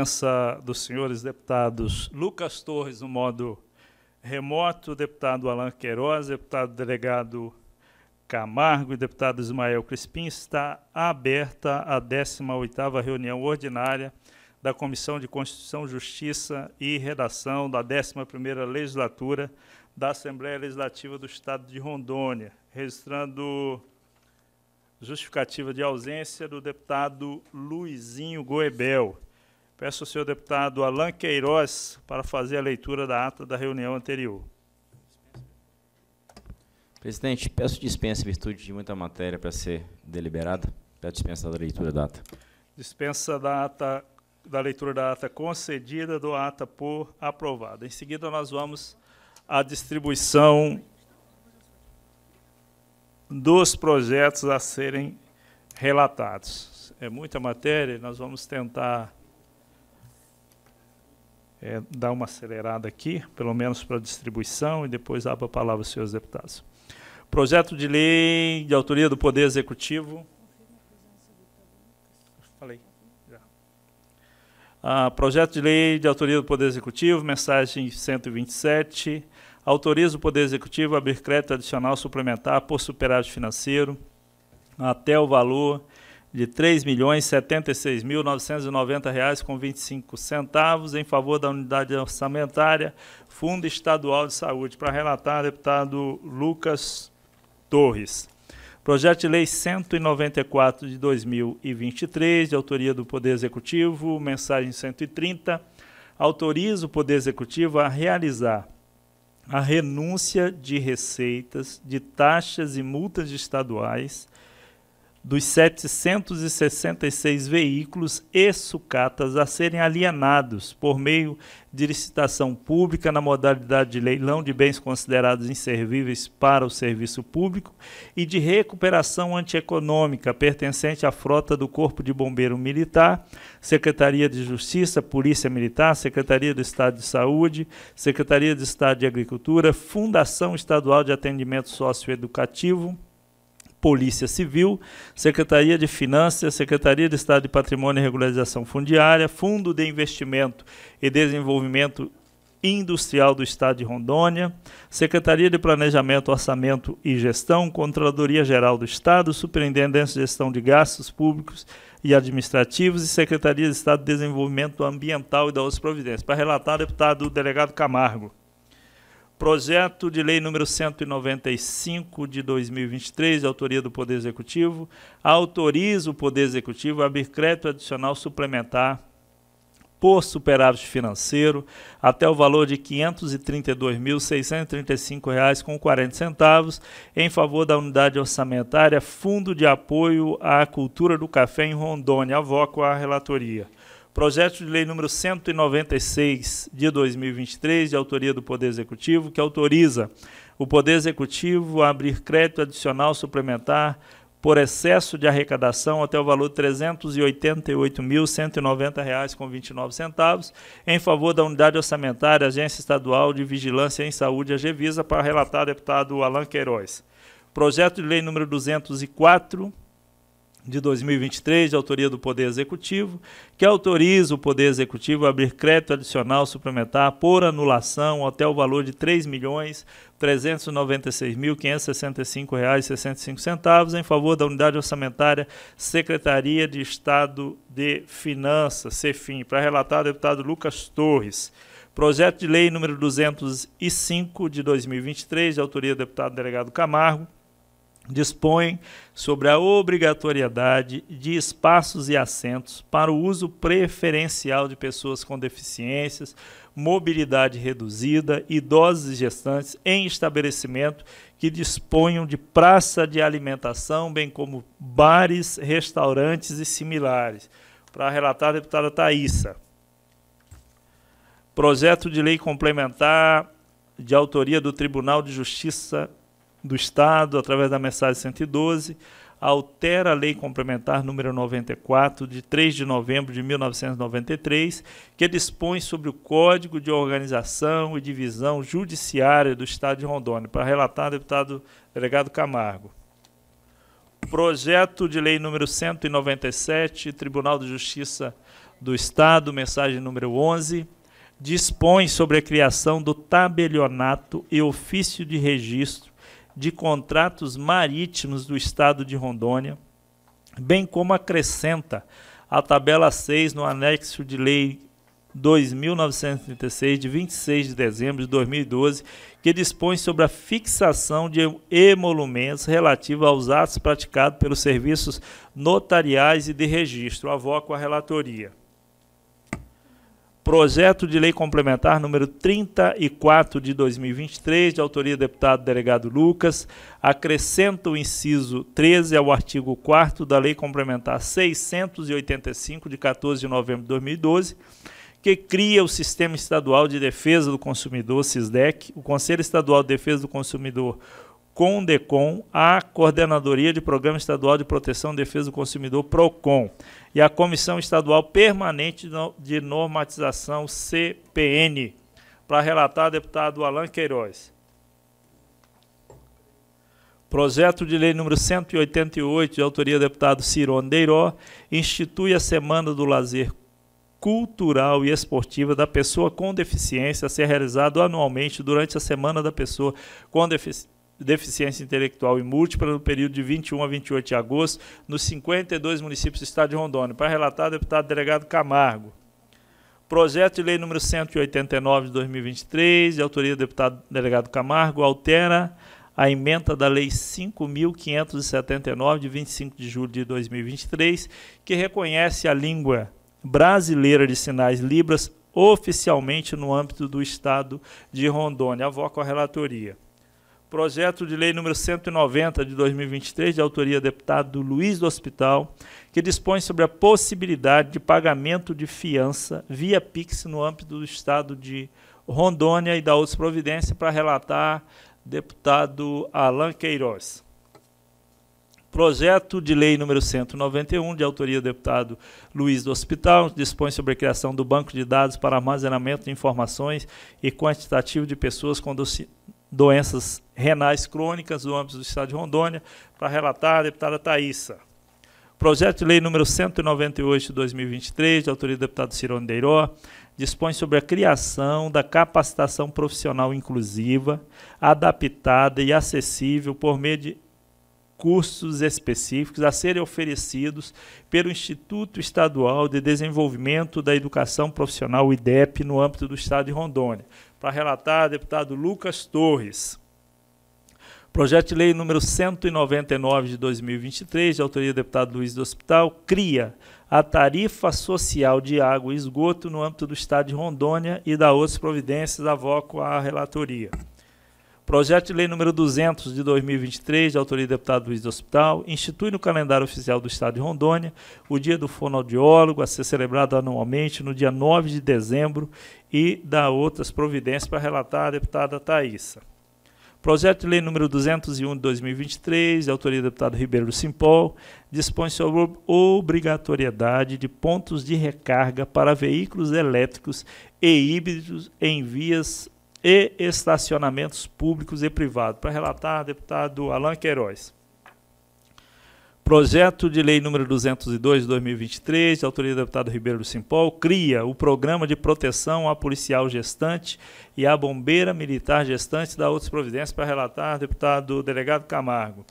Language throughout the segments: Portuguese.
presença dos senhores deputados Lucas Torres, no modo remoto, deputado Alain Queiroz, deputado delegado Camargo e deputado Ismael Crispim, está aberta a 18ª reunião ordinária da Comissão de Constituição, Justiça e Redação da 11ª Legislatura da Assembleia Legislativa do Estado de Rondônia, registrando justificativa de ausência do deputado Luizinho Goebel. Peço ao senhor deputado Alain Queiroz para fazer a leitura da ata da reunião anterior. Presidente, peço dispensa em virtude de muita matéria para ser deliberada. Peço dispensa da leitura da ata. Dispensa da ata da leitura da ata concedida, do ata por aprovada. Em seguida, nós vamos à distribuição dos projetos a serem relatados. É muita matéria, nós vamos tentar é, dar uma acelerada aqui, pelo menos para a distribuição, e depois abro a palavra aos senhores deputados. Projeto de lei de autoria do Poder Executivo. Falei. Ah, projeto de lei de autoria do Poder Executivo, mensagem 127. Autoriza o Poder Executivo a abrir crédito adicional suplementar por superávit financeiro até o valor de R$ 3.076.990,25 em favor da unidade orçamentária Fundo Estadual de Saúde. Para relatar, deputado Lucas Torres. Projeto de Lei 194 de 2023, de autoria do Poder Executivo, mensagem 130, autoriza o Poder Executivo a realizar a renúncia de receitas, de taxas e multas estaduais dos 766 veículos e sucatas a serem alienados por meio de licitação pública na modalidade de leilão de bens considerados inservíveis para o serviço público e de recuperação antieconômica pertencente à frota do Corpo de Bombeiro Militar, Secretaria de Justiça, Polícia Militar, Secretaria do Estado de Saúde, Secretaria de Estado de Agricultura, Fundação Estadual de Atendimento Socioeducativo, Polícia Civil, Secretaria de Finanças, Secretaria de Estado de Patrimônio e Regularização Fundiária, Fundo de Investimento e Desenvolvimento Industrial do Estado de Rondônia, Secretaria de Planejamento, Orçamento e Gestão, Controladoria Geral do Estado, Superintendência de Gestão de Gastos Públicos e Administrativos e Secretaria de Estado de Desenvolvimento Ambiental e da Outras Providências. Para relatar, deputado delegado Camargo. Projeto de Lei número 195 de 2023, de autoria do Poder Executivo, autoriza o Poder Executivo a abrir crédito adicional suplementar por superávit financeiro até o valor de R$ 532.635,40 em favor da unidade orçamentária Fundo de Apoio à Cultura do Café em Rondônia. Avoco a relatoria. Projeto de Lei número 196 de 2023, de autoria do Poder Executivo, que autoriza o Poder Executivo a abrir crédito adicional suplementar por excesso de arrecadação até o valor de R$ 388.190,29 em favor da Unidade Orçamentária Agência Estadual de Vigilância em Saúde, a Gevisa, para relatar deputado Alain Queiroz. Projeto de Lei número 204 de 2023, de autoria do Poder Executivo, que autoriza o Poder Executivo a abrir crédito adicional suplementar por anulação até o valor de R$ 3.396.565,65 em favor da unidade orçamentária Secretaria de Estado de Finanças, CEFIM. Para relatar, o deputado Lucas Torres. Projeto de lei número 205 de 2023, de autoria do deputado delegado Camargo dispõe sobre a obrigatoriedade de espaços e assentos para o uso preferencial de pessoas com deficiências, mobilidade reduzida, idosos e gestantes em estabelecimento que disponham de praça de alimentação, bem como bares, restaurantes e similares. Para relatar a deputada Thaísa. Projeto de lei complementar de autoria do Tribunal de Justiça do Estado, através da mensagem 112, altera a Lei Complementar número 94, de 3 de novembro de 1993, que dispõe sobre o Código de Organização e Divisão Judiciária do Estado de Rondônia. Para relatar, deputado delegado Camargo. Projeto de Lei número 197, Tribunal de Justiça do Estado, mensagem número 11, dispõe sobre a criação do tabelionato e ofício de registro de contratos marítimos do Estado de Rondônia, bem como acrescenta a tabela 6 no anexo de lei 2936 de 26 de dezembro de 2012, que dispõe sobre a fixação de emolumentos relativos aos atos praticados pelos serviços notariais e de registro. Avoco a relatoria. Projeto de Lei Complementar número 34 de 2023, de autoria do deputado delegado Lucas, acrescenta o inciso 13 ao artigo 4 da Lei Complementar 685 de 14 de novembro de 2012, que cria o Sistema Estadual de Defesa do Consumidor, SISDEC, o Conselho Estadual de Defesa do Consumidor, CONDECOM, a Coordenadoria de Programa Estadual de Proteção e Defesa do Consumidor, PROCON, e a Comissão Estadual Permanente de Normatização, CPN. Para relatar, deputado Alain Queiroz. Projeto de Lei número 188, de autoria do deputado Ciro Andeiró, institui a Semana do Lazer cultural e esportiva da pessoa com deficiência a ser realizado anualmente durante a Semana da Pessoa com Deficiência deficiência intelectual e múltipla no período de 21 a 28 de agosto, nos 52 municípios do estado de Rondônia. Para relatar, deputado delegado Camargo. Projeto de lei número 189 de 2023, de autoria do deputado delegado Camargo, altera a emenda da Lei 5.579, de 25 de julho de 2023, que reconhece a língua brasileira de sinais Libras oficialmente no âmbito do Estado de Rondônia. Avoco a relatoria projeto de lei número 190 de 2023, de autoria do deputado Luiz do Hospital, que dispõe sobre a possibilidade de pagamento de fiança via Pix no âmbito do estado de Rondônia e da outra providência, para relatar deputado Alain Queiroz. Projeto de Lei número 191, de autoria do deputado Luiz do Hospital, dispõe sobre a criação do banco de dados para armazenamento de informações e quantitativo de pessoas com doenças renais crônicas no âmbito do Estado de Rondônia, para relatar a deputada Thaisa. Projeto de Lei número 198 de 2023, de autoria do deputado Cirone Deiró, dispõe sobre a criação da capacitação profissional inclusiva, adaptada e acessível por meio de cursos específicos a serem oferecidos pelo Instituto Estadual de Desenvolvimento da Educação Profissional, IDEP, no âmbito do Estado de Rondônia, para relatar deputado Lucas Torres. Projeto de lei número 199 de 2023, de autoria do deputado Luiz do Hospital, cria a tarifa social de água e esgoto no âmbito do estado de Rondônia e da outras providências, avoco à relatoria. Projeto de Lei número 200 de 2023, de autoria do deputado Luiz do Hospital, institui no calendário oficial do Estado de Rondônia o Dia do Fonoaudiólogo, a ser celebrado anualmente no dia 9 de dezembro, e dá outras providências para relatar a deputada Thaisa. Projeto de Lei número 201 de 2023, de autoria do deputado Ribeiro Simpol, dispõe sobre obrigatoriedade de pontos de recarga para veículos elétricos e híbridos em vias e estacionamentos públicos e privados. Para relatar, deputado Alain Queiroz. Projeto de Lei número 202 de 2023, de autoria do deputado Ribeiro do Simpol, cria o Programa de Proteção à Policial Gestante e à Bombeira Militar Gestante da Outras Providências. Para relatar, deputado delegado Camargo.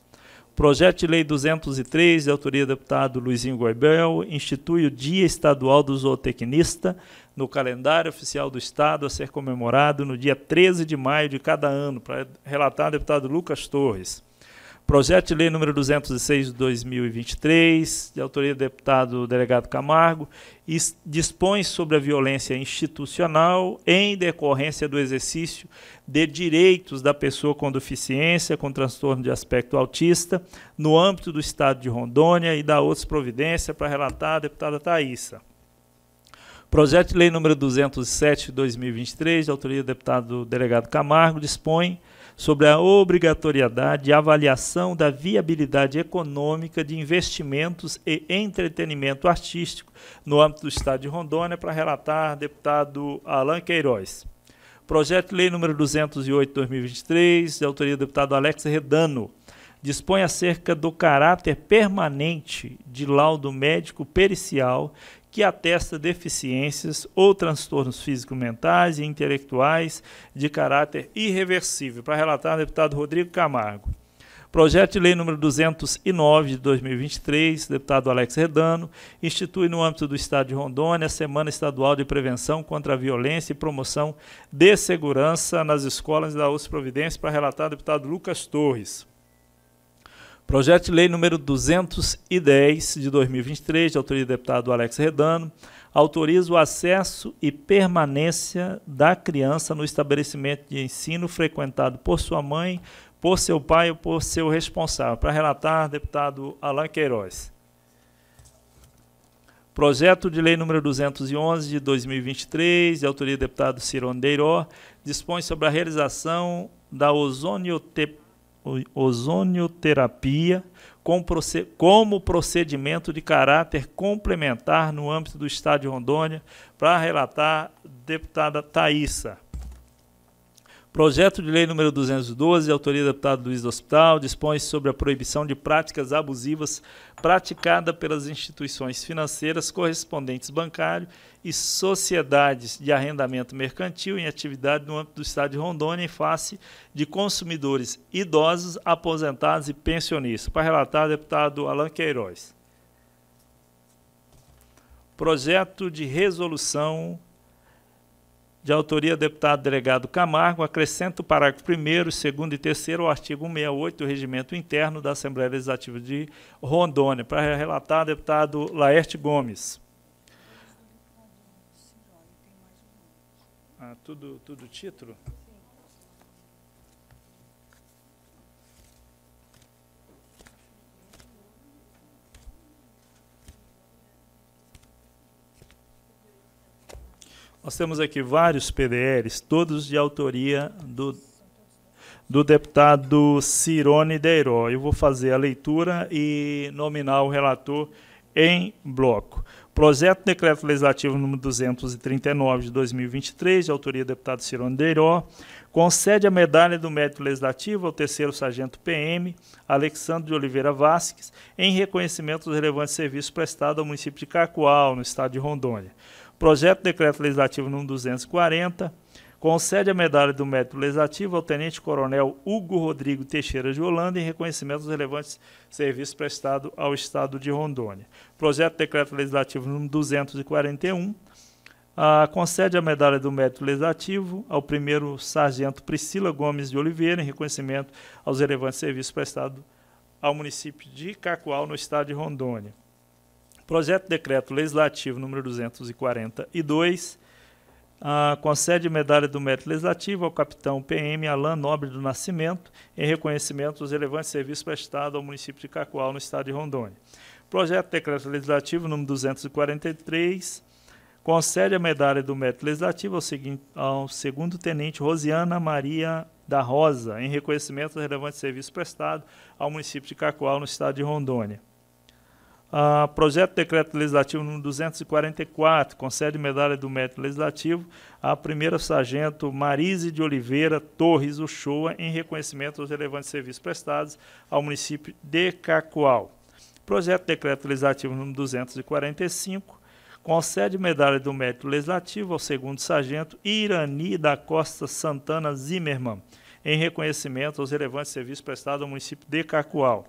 Projeto de Lei 203, de autoria do deputado Luizinho Goibel, institui o Dia Estadual do Zootecnista, no calendário oficial do Estado a ser comemorado no dia 13 de maio de cada ano, para relatar o deputado Lucas Torres. Projeto de lei número 206 de 2023, de autoria do deputado delegado Camargo, dispõe sobre a violência institucional em decorrência do exercício de direitos da pessoa com deficiência, com transtorno de aspecto autista, no âmbito do Estado de Rondônia e da outras providência para relatar a deputada Thaisa. Projeto de Lei número 207 de 2023, de autoria do deputado delegado Camargo, dispõe sobre a obrigatoriedade de avaliação da viabilidade econômica de investimentos e entretenimento artístico no âmbito do Estado de Rondônia, para relatar deputado Alain Queiroz. Projeto de Lei número 208 de 2023, de autoria do deputado Alex Redano, dispõe acerca do caráter permanente de laudo médico pericial que atesta deficiências ou transtornos físico-mentais e intelectuais de caráter irreversível. Para relatar, deputado Rodrigo Camargo. Projeto de Lei número 209 de 2023, deputado Alex Redano, institui no âmbito do Estado de Rondônia a Semana Estadual de Prevenção contra a Violência e Promoção de Segurança nas Escolas da USP Providência, para relatar deputado Lucas Torres. Projeto de Lei número 210 de 2023, de autoria do deputado Alex Redano, autoriza o acesso e permanência da criança no estabelecimento de ensino frequentado por sua mãe, por seu pai ou por seu responsável. Para relatar, deputado Alain Queiroz. Projeto de Lei número 211 de 2023, de autoria do deputado Deiró, dispõe sobre a realização da ozonioterapia ozonioterapia como procedimento de caráter complementar no âmbito do Estado de Rondônia, para relatar deputada Thaisa. Projeto de Lei número 212, autoria do deputado Luiz do Hospital, dispõe sobre a proibição de práticas abusivas praticada pelas instituições financeiras correspondentes bancário e sociedades de arrendamento mercantil em atividade no âmbito do Estado de Rondônia em face de consumidores idosos, aposentados e pensionistas. Para relatar, deputado Alain Queiroz. Projeto de resolução de autoria do deputado delegado Camargo, acrescento o parágrafo 1, 2 e 3 ao artigo 168 do Regimento Interno da Assembleia Legislativa de Rondônia. Para relatar, deputado Laerte Gomes. Ah, tudo, tudo título? Nós temos aqui vários PDLs, todos de autoria do, do deputado Cirone Deiró. Eu vou fazer a leitura e nominar o relator em bloco. Projeto de Decreto Legislativo nº 239 de 2023, de autoria do deputado Cirone Deiró, concede a medalha do mérito legislativo ao terceiro sargento PM, Alexandre de Oliveira Vasques, em reconhecimento dos relevantes serviços prestados ao município de Cacoal, no estado de Rondônia. Projeto de Decreto Legislativo nº 240, concede a medalha do mérito legislativo ao Tenente Coronel Hugo Rodrigo Teixeira de Holanda em reconhecimento dos relevantes serviços prestados ao Estado de Rondônia. Projeto de Decreto Legislativo nº 241, ah, concede a medalha do mérito legislativo ao primeiro sargento Priscila Gomes de Oliveira em reconhecimento aos relevantes serviços prestados ao município de Cacoal, no estado de Rondônia. Projeto de Decreto Legislativo número 242, uh, concede medalha do mérito legislativo ao capitão PM Alain Nobre do Nascimento, em reconhecimento dos relevantes serviços prestados ao município de Cacoal, no estado de Rondônia. Projeto de Decreto Legislativo número 243, concede a medalha do mérito legislativo ao, ao segundo tenente Rosiana Maria da Rosa, em reconhecimento do relevante serviço prestado ao município de Cacoal, no estado de Rondônia. Uh, projeto de Decreto Legislativo número 244, concede medalha do mérito legislativo à primeira sargento Marise de Oliveira Torres Uchoa, em reconhecimento aos relevantes serviços prestados ao município de Cacoal. Projeto de Decreto Legislativo número 245, concede medalha do mérito legislativo ao segundo sargento Irani da Costa Santana Zimmermann, em reconhecimento aos relevantes serviços prestados ao município de Cacoal.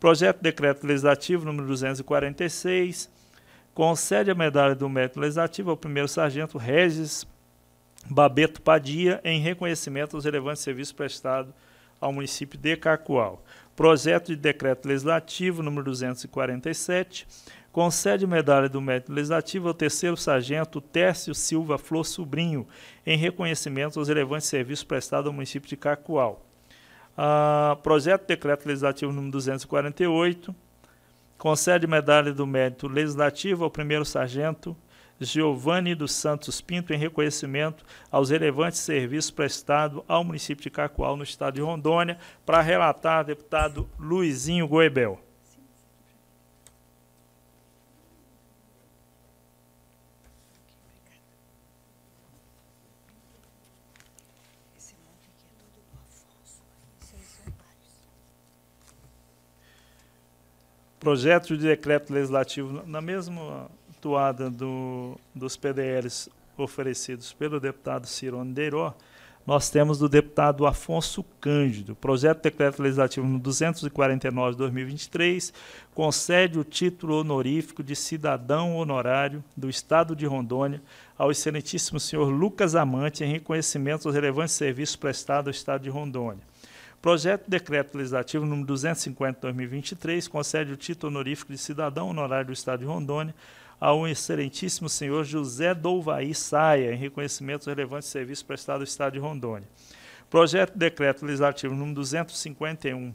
Projeto de Decreto Legislativo número 246 concede a medalha do mérito legislativo ao primeiro sargento Regis Babeto Padia em reconhecimento aos relevantes serviços prestados ao município de Cacoal. Projeto de Decreto Legislativo número 247 concede medalha do mérito legislativo ao terceiro sargento Tércio Silva Flor Sobrinho em reconhecimento aos relevantes serviços prestados ao município de Cacoal projeto de Decreto Legislativo número 248, concede medalha do mérito legislativo ao primeiro sargento Giovanni dos Santos Pinto em reconhecimento aos relevantes serviços prestados ao município de Cacoal, no estado de Rondônia. Para relatar, deputado Luizinho Goebel. projeto de decreto legislativo, na mesma toada do, dos PDLs oferecidos pelo deputado Ciro Deiró, nós temos do deputado Afonso Cândido, projeto de decreto legislativo 249 de 2023, concede o título honorífico de cidadão honorário do Estado de Rondônia ao excelentíssimo senhor Lucas Amante em reconhecimento aos relevantes serviços prestados ao Estado de Rondônia. Projeto de Decreto Legislativo número 250 de 2023 concede o título honorífico de cidadão honorário do Estado de Rondônia ao excelentíssimo senhor José Douvaí Saia, em reconhecimento dos relevantes serviços prestados ao Estado de Rondônia. Projeto de Decreto Legislativo número 251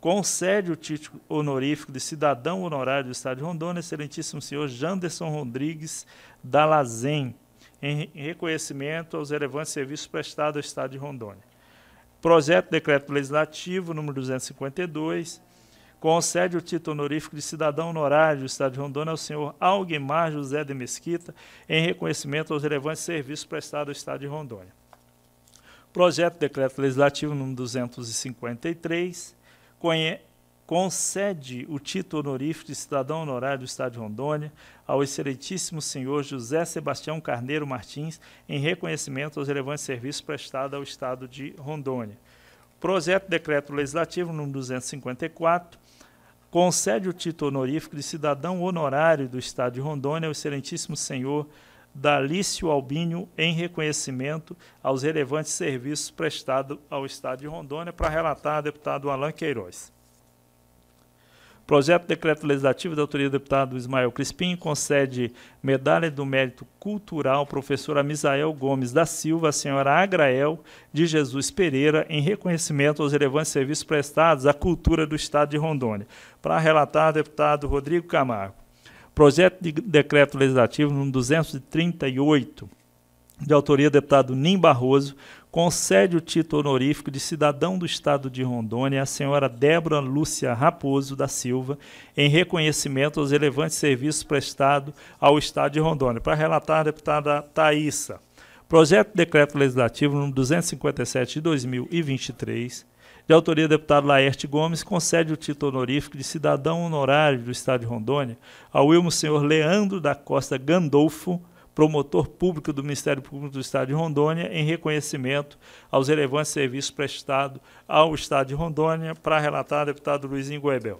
concede o título honorífico de cidadão honorário do Estado de Rondônia, excelentíssimo senhor Janderson Rodrigues Dalazen, em reconhecimento aos relevantes serviços prestados ao Estado de Rondônia. Projeto de Decreto Legislativo número 252 concede o título honorífico de cidadão honorário do Estado de Rondônia ao senhor Alguimar José de Mesquita, em reconhecimento aos relevantes serviços prestados ao Estado de Rondônia. Projeto de Decreto Legislativo número 253 conhece concede o título honorífico de cidadão honorário do Estado de Rondônia ao excelentíssimo senhor José Sebastião Carneiro Martins, em reconhecimento aos relevantes serviços prestados ao Estado de Rondônia. Projeto de Decreto Legislativo nº 254 concede o título honorífico de cidadão honorário do Estado de Rondônia ao excelentíssimo senhor Dalício Albinho em reconhecimento aos relevantes serviços prestados ao Estado de Rondônia. Para relatar, deputado Alain Queiroz. Projeto de Decreto Legislativo da autoria do deputado Ismael Crispim concede medalha do mérito cultural professora Misael Gomes da Silva, à senhora Agrael de Jesus Pereira, em reconhecimento aos relevantes serviços prestados à cultura do Estado de Rondônia. Para relatar, deputado Rodrigo Camargo. Projeto de Decreto Legislativo número 238, de autoria do deputado Nim Barroso, concede o título honorífico de cidadão do Estado de Rondônia à senhora Débora Lúcia Raposo da Silva, em reconhecimento aos relevantes serviços prestados ao Estado de Rondônia. Para relatar, a deputada Thaisa. Projeto de Decreto Legislativo nº 257 de 2023, de autoria do deputado Laerte Gomes, concede o título honorífico de cidadão honorário do Estado de Rondônia ao Wilmo Senhor Leandro da Costa Gandolfo, promotor público do Ministério Público do Estado de Rondônia, em reconhecimento aos relevantes serviços prestados ao Estado de Rondônia, para relatar o deputado Luizinho Goebel.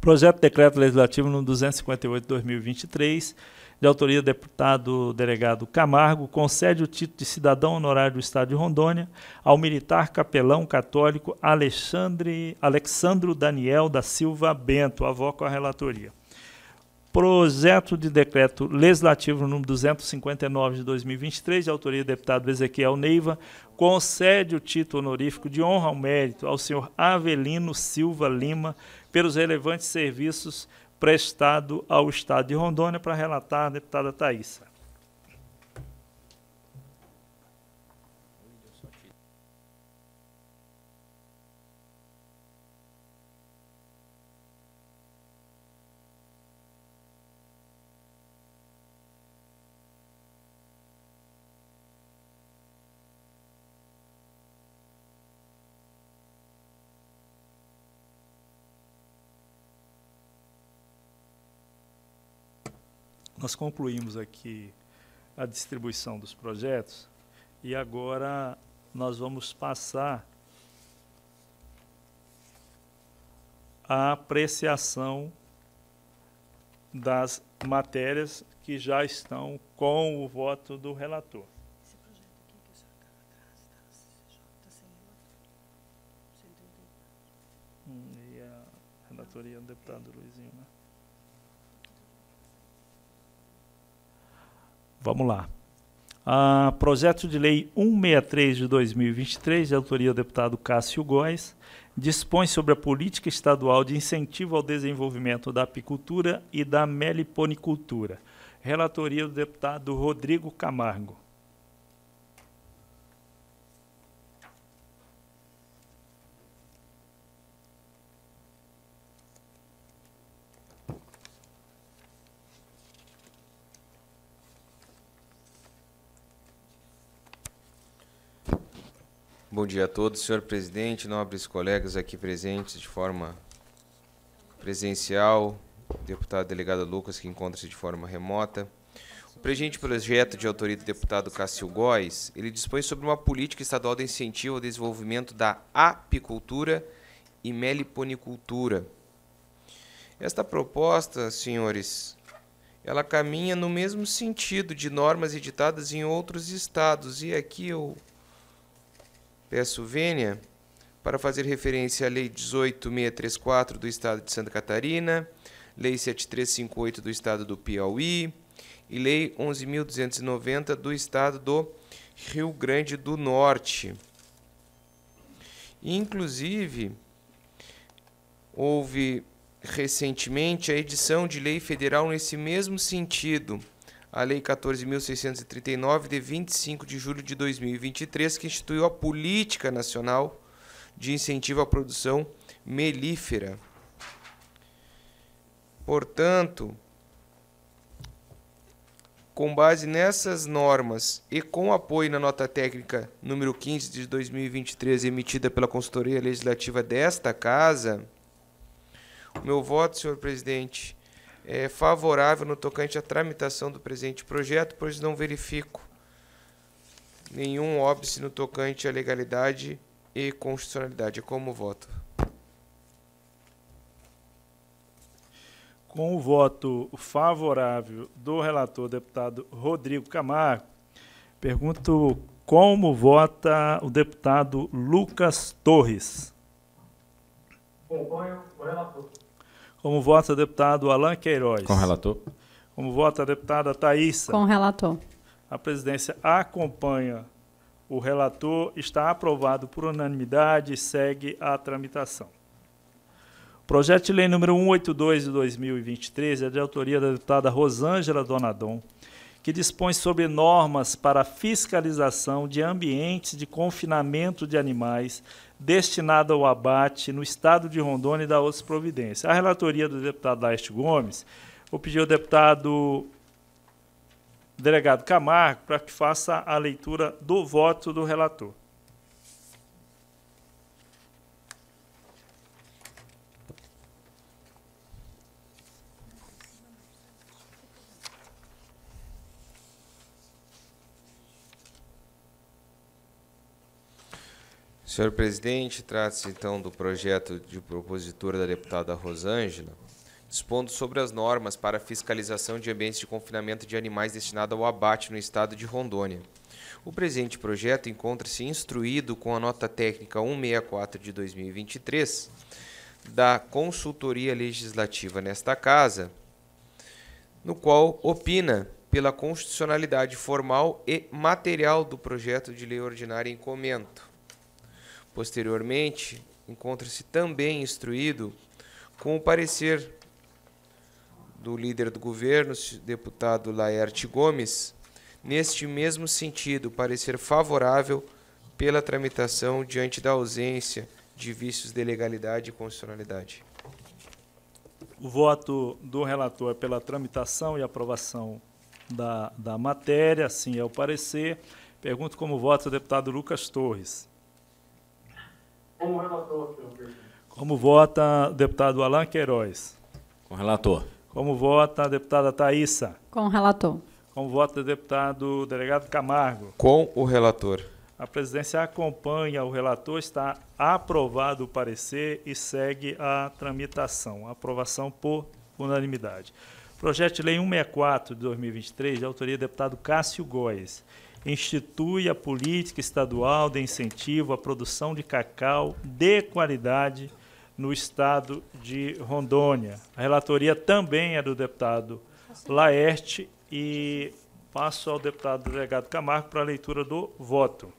Projeto de Decreto Legislativo no 258-2023, de autoria do deputado delegado Camargo, concede o título de cidadão honorário do Estado de Rondônia ao militar capelão católico Alexandre, Alexandro Daniel da Silva Bento. Avoco a relatoria projeto de decreto legislativo número 259 de 2023, de autoria do deputado Ezequiel Neiva, concede o título honorífico de honra ao mérito ao senhor Avelino Silva Lima pelos relevantes serviços prestados ao Estado de Rondônia, para relatar deputada Thaisa. nós concluímos aqui a distribuição dos projetos e agora nós vamos passar a apreciação das matérias que já estão com o voto do relator. Esse projeto aqui que o senhor está atrás, sem hum, E a relatoria do deputado Luizinho, né? Vamos lá. Ah, projeto de Lei 163 de 2023, de autoria do deputado Cássio Góes, dispõe sobre a política estadual de incentivo ao desenvolvimento da apicultura e da meliponicultura. Relatoria do deputado Rodrigo Camargo. bom dia a todos. Senhor presidente, nobres colegas aqui presentes de forma presencial, deputado delegado Lucas, que encontra-se de forma remota. O presente projeto de autoria do deputado Cássio Góes, ele dispõe sobre uma política estadual de incentivo ao desenvolvimento da apicultura e meliponicultura. Esta proposta, senhores, ela caminha no mesmo sentido de normas editadas em outros estados, e aqui eu Peço vênia para fazer referência à Lei 18634 do Estado de Santa Catarina, Lei 7358 do Estado do Piauí e Lei 11.290 do Estado do Rio Grande do Norte. Inclusive, houve recentemente a edição de lei federal nesse mesmo sentido a Lei 14.639, de 25 de julho de 2023, que instituiu a Política Nacional de Incentivo à Produção Melífera. Portanto, com base nessas normas e com apoio na nota técnica número 15 de 2023 emitida pela consultoria legislativa desta casa, o meu voto, senhor presidente, é, favorável no tocante à tramitação do presente projeto, pois não verifico nenhum óbice no tocante à legalidade e constitucionalidade. É como voto? Com o voto favorável do relator, deputado Rodrigo Camargo, pergunto como vota o deputado Lucas Torres. Acompanho o relator. Como vota deputado Alain Queiroz. Com relator. Como vota a deputada Thaisa. Com relator. A presidência acompanha o relator. Está aprovado por unanimidade e segue a tramitação. Projeto de lei número 182 de 2023 é de autoria da deputada Rosângela Donadon, que dispõe sobre normas para fiscalização de ambientes de confinamento de animais destinada ao abate no estado de Rondônia e da outra providência. A relatoria do deputado Laeste Gomes, vou pedir ao deputado delegado Camargo para que faça a leitura do voto do relator. Senhor presidente, trata-se então do projeto de propositura da deputada Rosângela, dispondo sobre as normas para fiscalização de ambientes de confinamento de animais destinados ao abate no estado de Rondônia. O presente projeto encontra-se instruído com a nota técnica 164 de 2023 da consultoria legislativa nesta casa, no qual opina pela constitucionalidade formal e material do projeto de lei ordinária em comento Posteriormente, encontra-se também instruído com o parecer do líder do governo, deputado Laerte Gomes, neste mesmo sentido, parecer favorável pela tramitação diante da ausência de vícios de legalidade e constitucionalidade. O voto do relator é pela tramitação e aprovação da, da matéria, assim é o parecer. Pergunto como voto, o deputado Lucas Torres. Como relator, presidente. Como vota o deputado Alain Queiroz? Com relator. Como vota a deputada Thaísa? Com relator. Como vota o deputado delegado Camargo? Com o relator. A presidência acompanha o relator, está aprovado o parecer e segue a tramitação. Aprovação por unanimidade. Projeto de Lei 164 de 2023, de autoria do deputado Cássio Góes institui a política estadual de incentivo à produção de cacau de qualidade no estado de Rondônia. A relatoria também é do deputado Laerte e passo ao deputado delegado Camargo para a leitura do voto.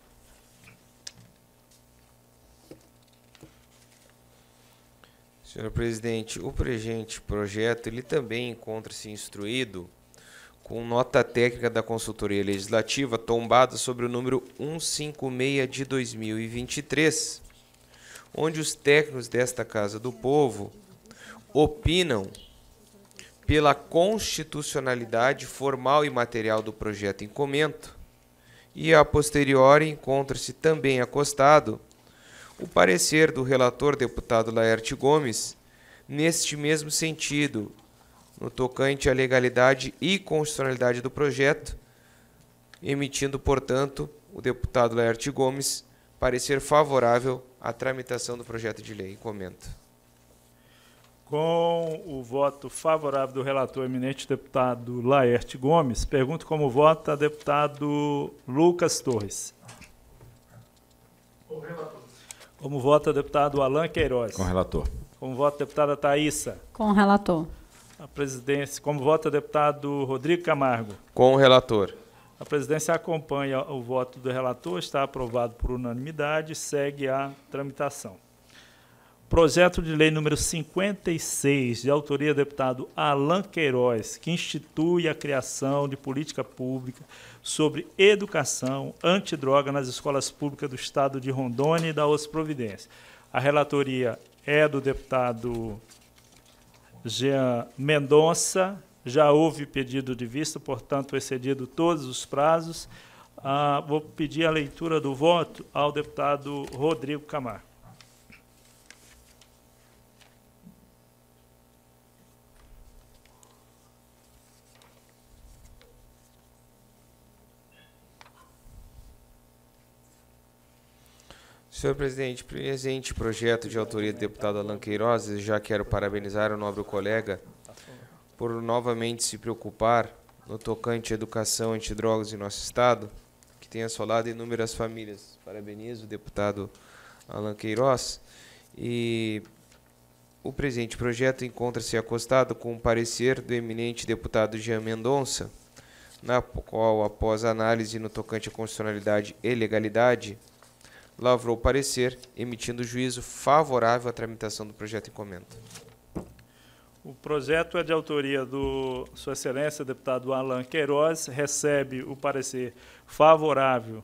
Senhor presidente, o presente projeto ele também encontra-se instruído com nota técnica da consultoria legislativa tombada sobre o número 156 de 2023, onde os técnicos desta Casa do Povo opinam pela constitucionalidade formal e material do projeto em comento, e a posteriori encontra-se também acostado o parecer do relator deputado Laerte Gomes neste mesmo sentido, no tocante à legalidade e constitucionalidade do projeto, emitindo, portanto, o deputado Laerte Gomes parecer favorável à tramitação do projeto de lei. Comento. Com o voto favorável do relator eminente deputado Laerte Gomes, pergunto como vota deputado Lucas Torres. Com relator. Como vota deputado Alain Queiroz. Com relator. Como vota deputada Thaisa. Com relator. A presidência, como voto, o deputado Rodrigo Camargo. Com o relator. A presidência acompanha o voto do relator, está aprovado por unanimidade, segue a tramitação. Projeto de lei número 56, de autoria do deputado Alain Queiroz, que institui a criação de política pública sobre educação antidroga nas escolas públicas do estado de Rondônia e da Os Providência. A relatoria é do deputado Jean Mendonça. Já houve pedido de vista, portanto, excedido todos os prazos. Ah, vou pedir a leitura do voto ao deputado Rodrigo Camargo. Senhor presidente, presente projeto de autoria do deputado Alan Queiroz, já quero parabenizar o nobre colega por novamente se preocupar no tocante à educação antidrogas em nosso Estado, que tem assolado inúmeras famílias. Parabenizo o deputado Alan Queiroz. E o presente projeto encontra-se acostado com o parecer do eminente deputado Jean Mendonça, na qual, após análise no tocante à constitucionalidade e legalidade, lavrou parecer emitindo juízo favorável à tramitação do projeto em comento. O projeto é de autoria do Sua Excelência deputado Alan Queiroz, recebe o parecer favorável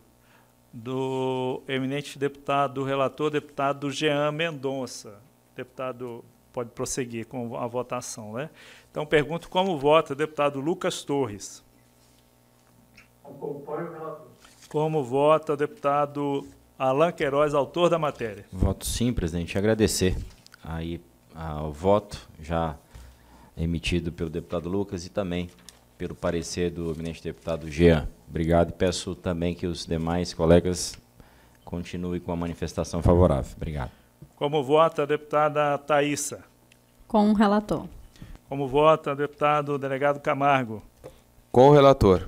do eminente deputado, do relator deputado Jean Mendonça. Deputado pode prosseguir com a votação, né? Então pergunto como vota deputado Lucas Torres. Acompanho o relator. Como vota deputado Alain Queiroz, autor da matéria. Voto sim, presidente. Agradecer aí ao ah, voto já emitido pelo deputado Lucas e também pelo parecer do eminente deputado Jean. Obrigado. e Peço também que os demais colegas continuem com a manifestação favorável. Obrigado. Como vota a deputada Thaísa? Com o relator. Como vota o deputado delegado Camargo? Com o relator.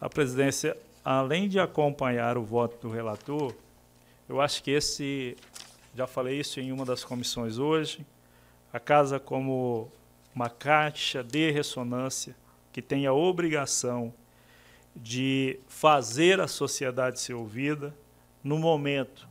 A presidência além de acompanhar o voto do relator, eu acho que esse, já falei isso em uma das comissões hoje, a casa como uma caixa de ressonância que tem a obrigação de fazer a sociedade ser ouvida no momento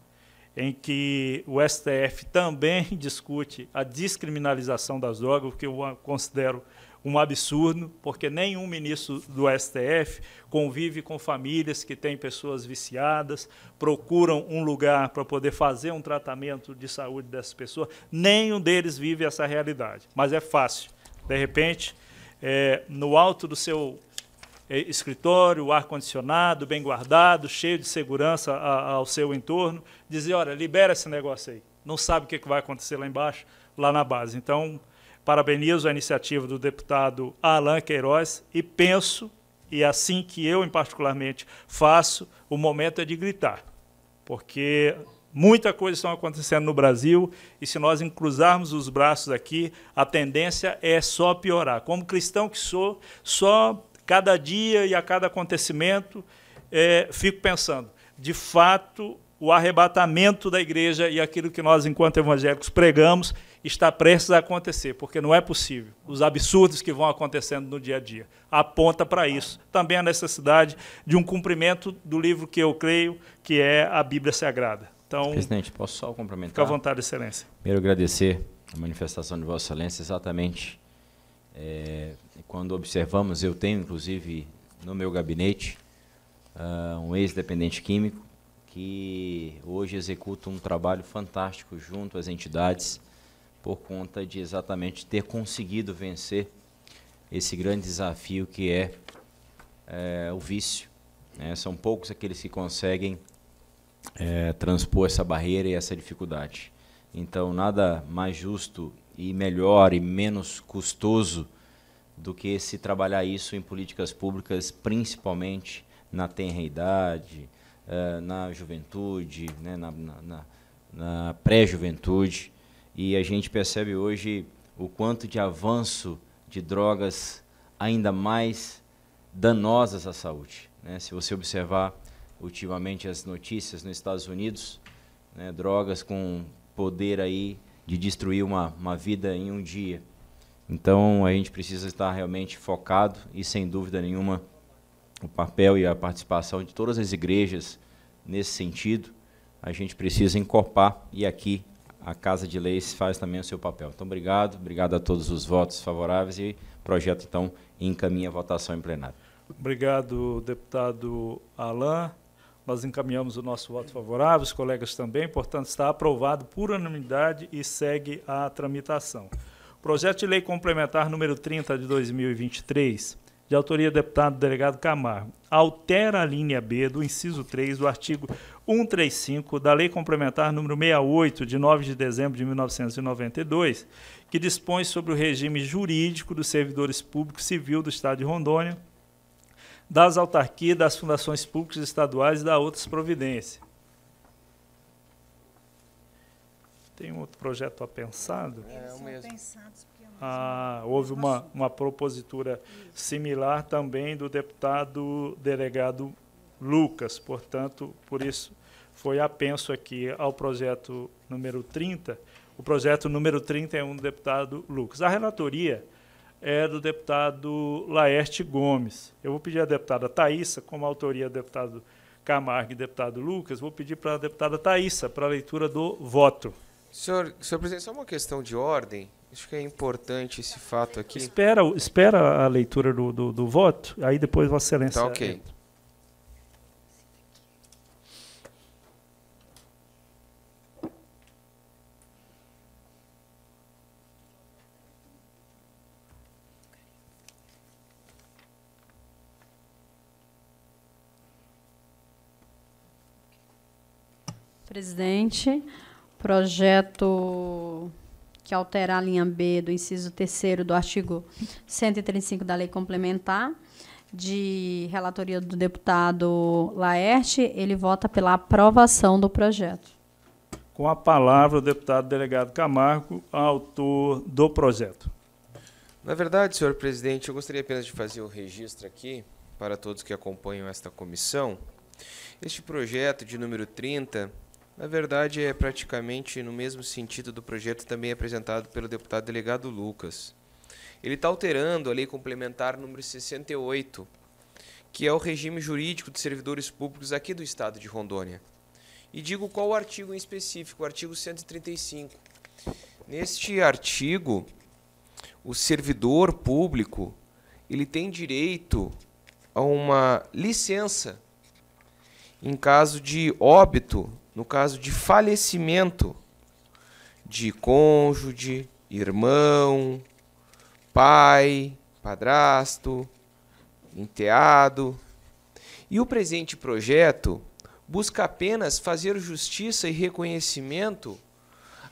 em que o STF também discute a descriminalização das drogas, o que eu considero um absurdo, porque nenhum ministro do STF convive com famílias que têm pessoas viciadas, procuram um lugar para poder fazer um tratamento de saúde dessas pessoas. Nenhum deles vive essa realidade. Mas é fácil. De repente, é, no alto do seu é, escritório, ar-condicionado, bem guardado, cheio de segurança ao seu entorno, dizer, olha, libera esse negócio aí. Não sabe o que vai acontecer lá embaixo, lá na base. Então, Parabenizo a iniciativa do deputado Alain Queiroz e penso, e assim que eu em particularmente faço, o momento é de gritar, porque muita coisa está acontecendo no Brasil e se nós cruzarmos os braços aqui, a tendência é só piorar. Como cristão que sou, só cada dia e a cada acontecimento é, fico pensando, de fato o arrebatamento da igreja e aquilo que nós, enquanto evangélicos, pregamos está prestes a acontecer, porque não é possível. Os absurdos que vão acontecendo no dia a dia aponta para isso. Também a necessidade de um cumprimento do livro que eu creio, que é a Bíblia Sagrada. Então, Presidente, posso só complementar? Fica à vontade, Excelência. Primeiro, agradecer a manifestação de Vossa Excelência, exatamente. É, quando observamos, eu tenho, inclusive, no meu gabinete, uh, um ex-dependente químico, que hoje executa um trabalho fantástico junto às entidades por conta de exatamente ter conseguido vencer esse grande desafio que é, é o vício. Né? São poucos aqueles que conseguem é, transpor essa barreira e essa dificuldade. Então, nada mais justo e melhor e menos custoso do que se trabalhar isso em políticas públicas, principalmente na idade, eh, na juventude, né, na, na, na pré-juventude. E a gente percebe hoje o quanto de avanço de drogas ainda mais danosas à saúde. Né? Se você observar ultimamente as notícias nos Estados Unidos, né, drogas com poder aí de destruir uma, uma vida em um dia. Então a gente precisa estar realmente focado e sem dúvida nenhuma o papel e a participação de todas as igrejas nesse sentido. A gente precisa encorpar e aqui a Casa de Leis faz também o seu papel. Então, obrigado, obrigado a todos os votos favoráveis e o projeto, então, encaminha a votação em plenário. Obrigado, deputado Alain. Nós encaminhamos o nosso voto favorável, os colegas também, portanto, está aprovado por unanimidade e segue a tramitação. Projeto de Lei Complementar número 30 de 2023 de autoria do deputado delegado Camargo, altera a linha B do inciso 3 do artigo 135 da Lei Complementar número 68, de 9 de dezembro de 1992, que dispõe sobre o regime jurídico dos servidores públicos civil do Estado de Rondônia, das autarquias, das fundações públicas estaduais e da outras providências. Tem um outro projeto apensado? É, o mesmo a, ah, houve uma, uma propositura similar também do deputado delegado Lucas. Portanto, por isso foi apenso aqui ao projeto número 30. O projeto número 30 é um do deputado Lucas. A relatoria é do deputado Laerte Gomes. Eu vou pedir à deputada Thaísa, como autoria do deputado Camargo e deputado Lucas, vou pedir para a deputada Thaísa para a leitura do voto. Senhor, senhor presidente, só uma questão de ordem. Acho que é importante esse fato aqui. Espera, espera a leitura do, do, do voto, aí depois Vossa Excelência. Tá, ok. Entra. Presidente, Projeto que altera a linha B do inciso 3 do artigo 135 da Lei Complementar, de relatoria do deputado Laerte, ele vota pela aprovação do projeto. Com a palavra o deputado delegado Camargo, autor do projeto. Na verdade, senhor presidente, eu gostaria apenas de fazer o registro aqui para todos que acompanham esta comissão. Este projeto de número 30 na verdade, é praticamente no mesmo sentido do projeto também apresentado pelo deputado delegado Lucas. Ele está alterando a lei complementar número 68, que é o regime jurídico de servidores públicos aqui do estado de Rondônia. E digo qual o artigo em específico, o artigo 135. Neste artigo, o servidor público ele tem direito a uma licença em caso de óbito no caso de falecimento de cônjuge, irmão, pai, padrasto, enteado. E o presente projeto busca apenas fazer justiça e reconhecimento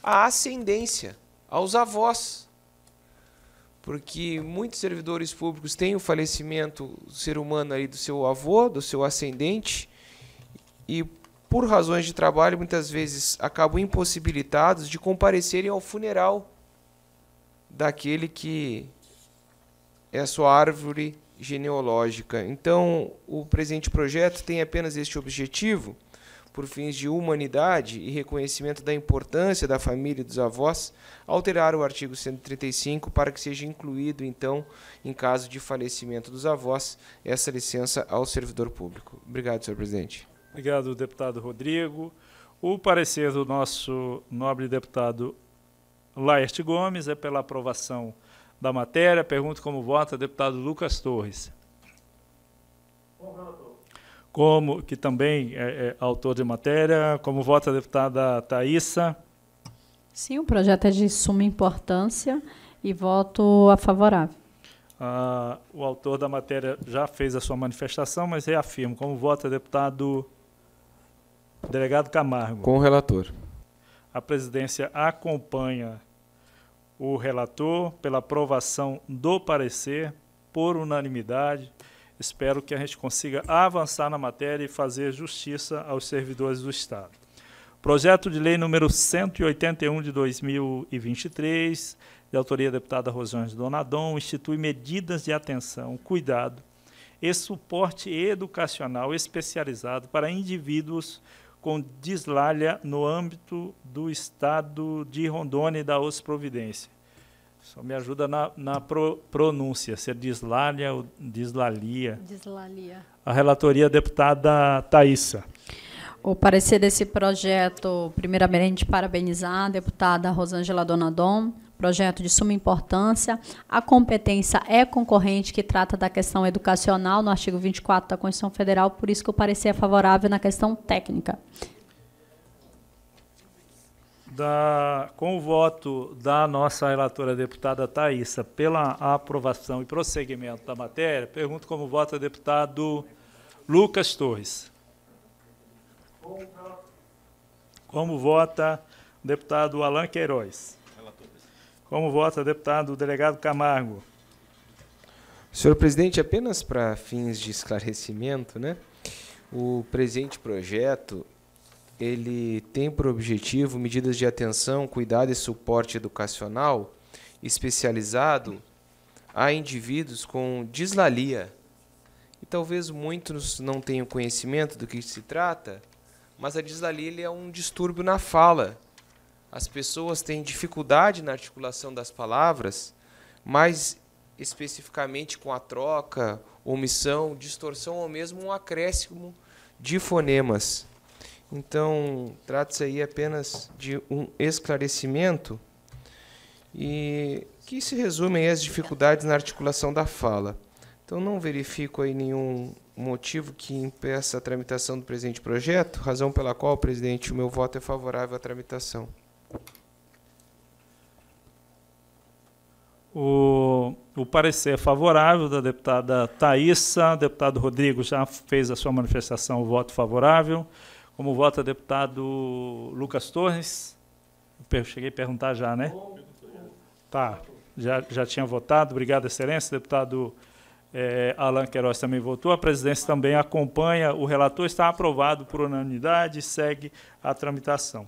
à ascendência, aos avós. Porque muitos servidores públicos têm o falecimento do ser humano aí do seu avô, do seu ascendente, e por razões de trabalho, muitas vezes acabam impossibilitados de comparecerem ao funeral daquele que é a sua árvore genealógica. Então, o presente projeto tem apenas este objetivo, por fins de humanidade e reconhecimento da importância da família e dos avós, alterar o artigo 135 para que seja incluído, então, em caso de falecimento dos avós, essa licença ao servidor público. Obrigado, senhor presidente. Obrigado, deputado Rodrigo. O parecer do nosso nobre deputado Laerte Gomes é pela aprovação da matéria. Pergunto como vota deputado Lucas Torres. Como, que também é, é autor de matéria, como vota a deputada Thaisa? Sim, o projeto é de suma importância e voto a favorável. Ah, o autor da matéria já fez a sua manifestação, mas reafirmo. Como vota deputado Delegado Camargo. Com o relator. A presidência acompanha o relator pela aprovação do parecer por unanimidade. Espero que a gente consiga avançar na matéria e fazer justiça aos servidores do Estado. Projeto de lei número 181 de 2023, de autoria da deputada Rosângela Donadon, institui medidas de atenção, cuidado e suporte educacional especializado para indivíduos com Dislália no âmbito do estado de Rondônia e da Osso Providência. Só me ajuda na, na pro, pronúncia, se é Dislália ou Dislalia. Dislalia. A relatoria deputada Thaisa. O parecer desse projeto, primeiramente, parabenizar a deputada Rosângela Donadon projeto de suma importância. A competência é concorrente, que trata da questão educacional no artigo 24 da Constituição Federal, por isso que o parecer é favorável na questão técnica. Da, com o voto da nossa relatora deputada Thaisa pela aprovação e prosseguimento da matéria, pergunto como vota o deputado Lucas Torres. Como vota o deputado Alain Queiroz? Como vota, deputado delegado Camargo? Senhor presidente, apenas para fins de esclarecimento, né? O presente projeto ele tem por objetivo medidas de atenção, cuidado e suporte educacional especializado a indivíduos com dislalia. E talvez muitos não tenham conhecimento do que se trata, mas a dislalia é um distúrbio na fala as pessoas têm dificuldade na articulação das palavras, mais especificamente com a troca, omissão, distorção ou mesmo um acréscimo de fonemas. Então, trata-se aí apenas de um esclarecimento e que se resume às dificuldades na articulação da fala. Então, não verifico aí nenhum motivo que impeça a tramitação do presente projeto, razão pela qual, presidente, o meu voto é favorável à tramitação. O, o parecer é favorável da deputada Thaísa, deputado Rodrigo já fez a sua manifestação, o voto favorável. Como vota deputado Lucas Torres? Eu cheguei a perguntar já, né? Tá, já, já tinha votado. Obrigado, excelência. Deputado é, Alan Queiroz também votou. A presidência também acompanha. O relator está aprovado por unanimidade e segue a tramitação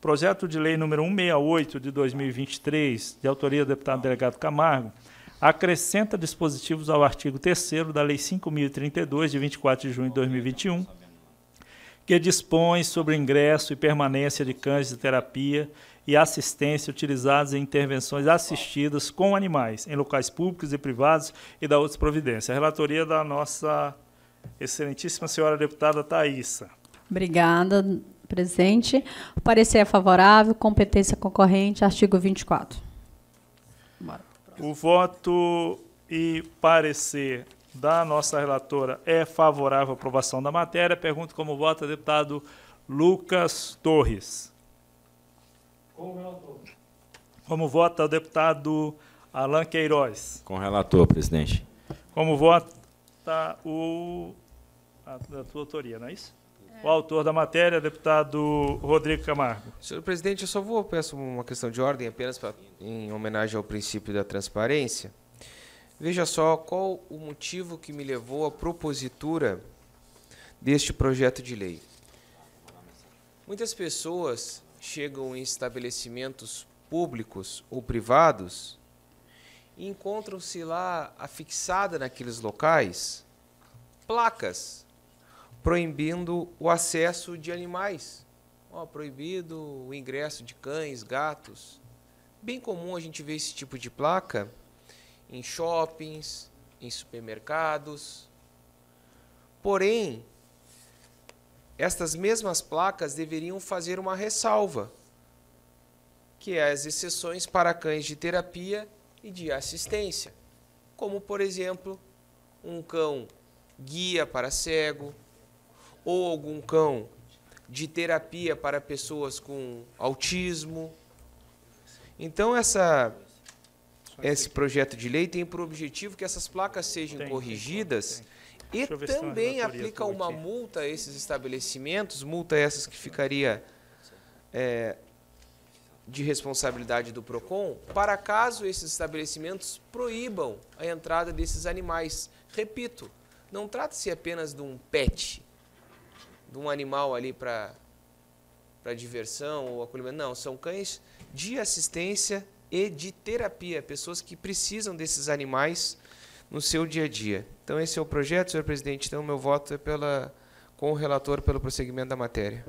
projeto de lei número 168 de 2023, de autoria do deputado delegado Camargo, acrescenta dispositivos ao artigo 3 da Lei 5032 de 24 de junho de 2021, que dispõe sobre o ingresso e permanência de cães de terapia e assistência utilizados em intervenções assistidas com animais em locais públicos e privados e da outras providências. A relatoria da nossa excelentíssima senhora deputada Thaisa. Obrigada, Presente. O parecer é favorável, competência concorrente, artigo 24. Bora. O voto e parecer da nossa relatora é favorável à aprovação da matéria. Pergunto como vota o deputado Lucas Torres. Com o relator. Como vota o deputado Alain Queiroz. Com o relator, presidente. Como vota o. A, da sua autoria, não é isso? É. O autor da matéria, deputado Rodrigo Camargo. Senhor presidente, eu só vou peço uma questão de ordem apenas pra, em homenagem ao princípio da transparência. Veja só qual o motivo que me levou à propositura deste projeto de lei. Muitas pessoas chegam em estabelecimentos públicos ou privados e encontram-se lá afixada naqueles locais placas proibindo o acesso de animais. Oh, proibido o ingresso de cães, gatos. Bem comum a gente ver esse tipo de placa em shoppings, em supermercados. Porém, estas mesmas placas deveriam fazer uma ressalva, que é as exceções para cães de terapia e de assistência, como, por exemplo, um cão guia para cego, ou algum cão de terapia para pessoas com autismo. Então, essa, esse projeto de lei tem por objetivo que essas placas sejam tem, corrigidas tem, tem. e também aplica uma aqui. multa a esses estabelecimentos, multa essas que ficaria é, de responsabilidade do PROCON, para caso esses estabelecimentos proíbam a entrada desses animais. Repito, não trata-se apenas de um pet, de um animal ali para diversão ou acolhimento. Não, são cães de assistência e de terapia, pessoas que precisam desses animais no seu dia a dia. Então, esse é o projeto, senhor presidente. Então, meu voto é pela, com o relator pelo prosseguimento da matéria.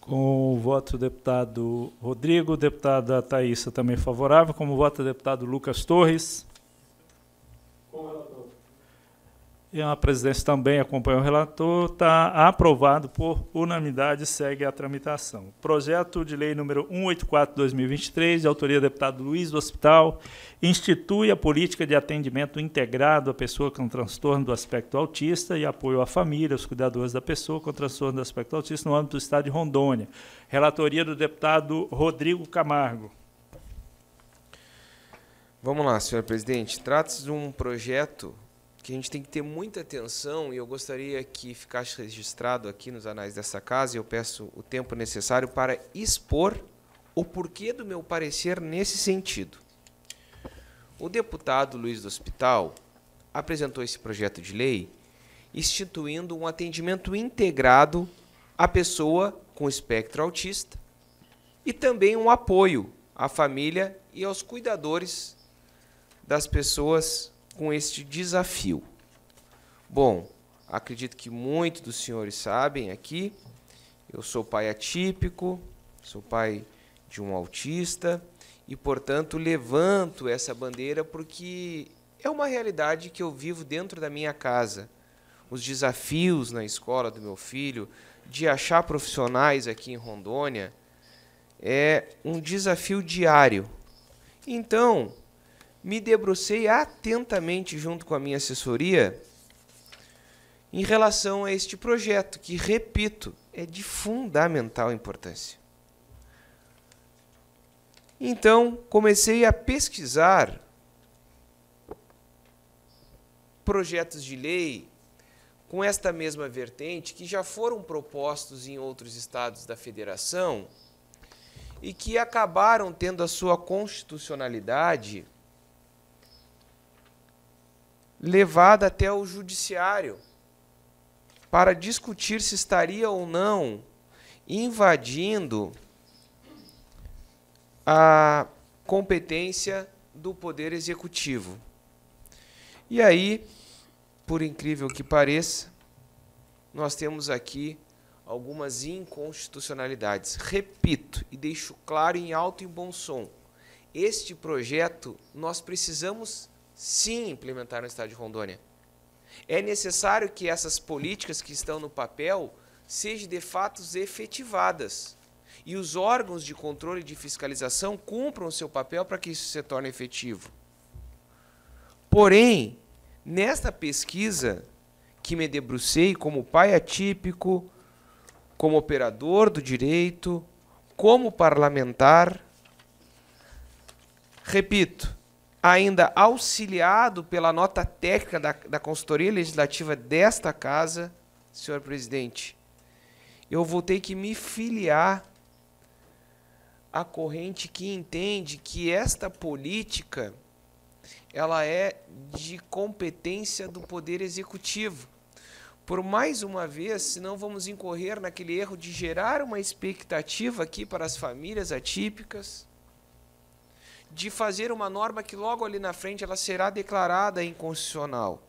Com o voto do deputado Rodrigo, deputada Thaísa também favorável, como voto o deputado Lucas Torres. E a presidência também acompanha o relator. Está aprovado por unanimidade e segue a tramitação. Projeto de lei número 184-2023, de autoria do deputado Luiz do Hospital, institui a política de atendimento integrado à pessoa com transtorno do aspecto autista e apoio à família, aos cuidadores da pessoa com transtorno do aspecto autista no âmbito do Estado de Rondônia. Relatoria do deputado Rodrigo Camargo. Vamos lá, senhor presidente. Trata-se de um projeto que a gente tem que ter muita atenção e eu gostaria que ficasse registrado aqui nos anais dessa casa e eu peço o tempo necessário para expor o porquê do meu parecer nesse sentido. O deputado Luiz do Hospital apresentou esse projeto de lei instituindo um atendimento integrado à pessoa com espectro autista e também um apoio à família e aos cuidadores das pessoas com este desafio? Bom, acredito que muitos dos senhores sabem aqui, eu sou pai atípico, sou pai de um autista e, portanto, levanto essa bandeira porque é uma realidade que eu vivo dentro da minha casa. Os desafios na escola do meu filho, de achar profissionais aqui em Rondônia, é um desafio diário. Então, me debrucei atentamente junto com a minha assessoria em relação a este projeto, que, repito, é de fundamental importância. Então, comecei a pesquisar projetos de lei com esta mesma vertente que já foram propostos em outros estados da federação e que acabaram tendo a sua constitucionalidade levada até o judiciário para discutir se estaria ou não invadindo a competência do Poder Executivo. E aí, por incrível que pareça, nós temos aqui algumas inconstitucionalidades. Repito e deixo claro em alto e bom som: este projeto nós precisamos sim implementar no estado de Rondônia. É necessário que essas políticas que estão no papel sejam de fato efetivadas e os órgãos de controle e de fiscalização cumpram o seu papel para que isso se torne efetivo. Porém, nesta pesquisa que me debrucei como pai atípico, como operador do direito, como parlamentar, repito, ainda auxiliado pela nota técnica da, da consultoria legislativa desta casa, senhor presidente, eu vou ter que me filiar à corrente que entende que esta política ela é de competência do poder executivo. Por mais uma vez, senão vamos incorrer naquele erro de gerar uma expectativa aqui para as famílias atípicas de fazer uma norma que logo ali na frente ela será declarada inconstitucional.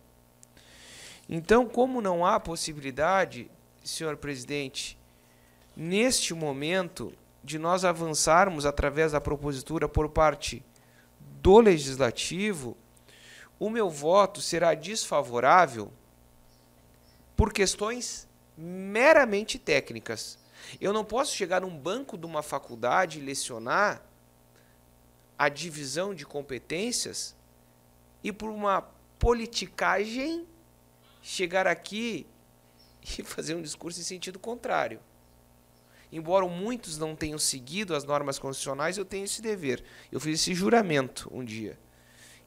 Então, como não há possibilidade, senhor presidente, neste momento de nós avançarmos através da propositura por parte do legislativo, o meu voto será desfavorável por questões meramente técnicas. Eu não posso chegar num banco de uma faculdade e lecionar a divisão de competências e por uma politicagem chegar aqui e fazer um discurso em sentido contrário. Embora muitos não tenham seguido as normas constitucionais, eu tenho esse dever. Eu fiz esse juramento um dia.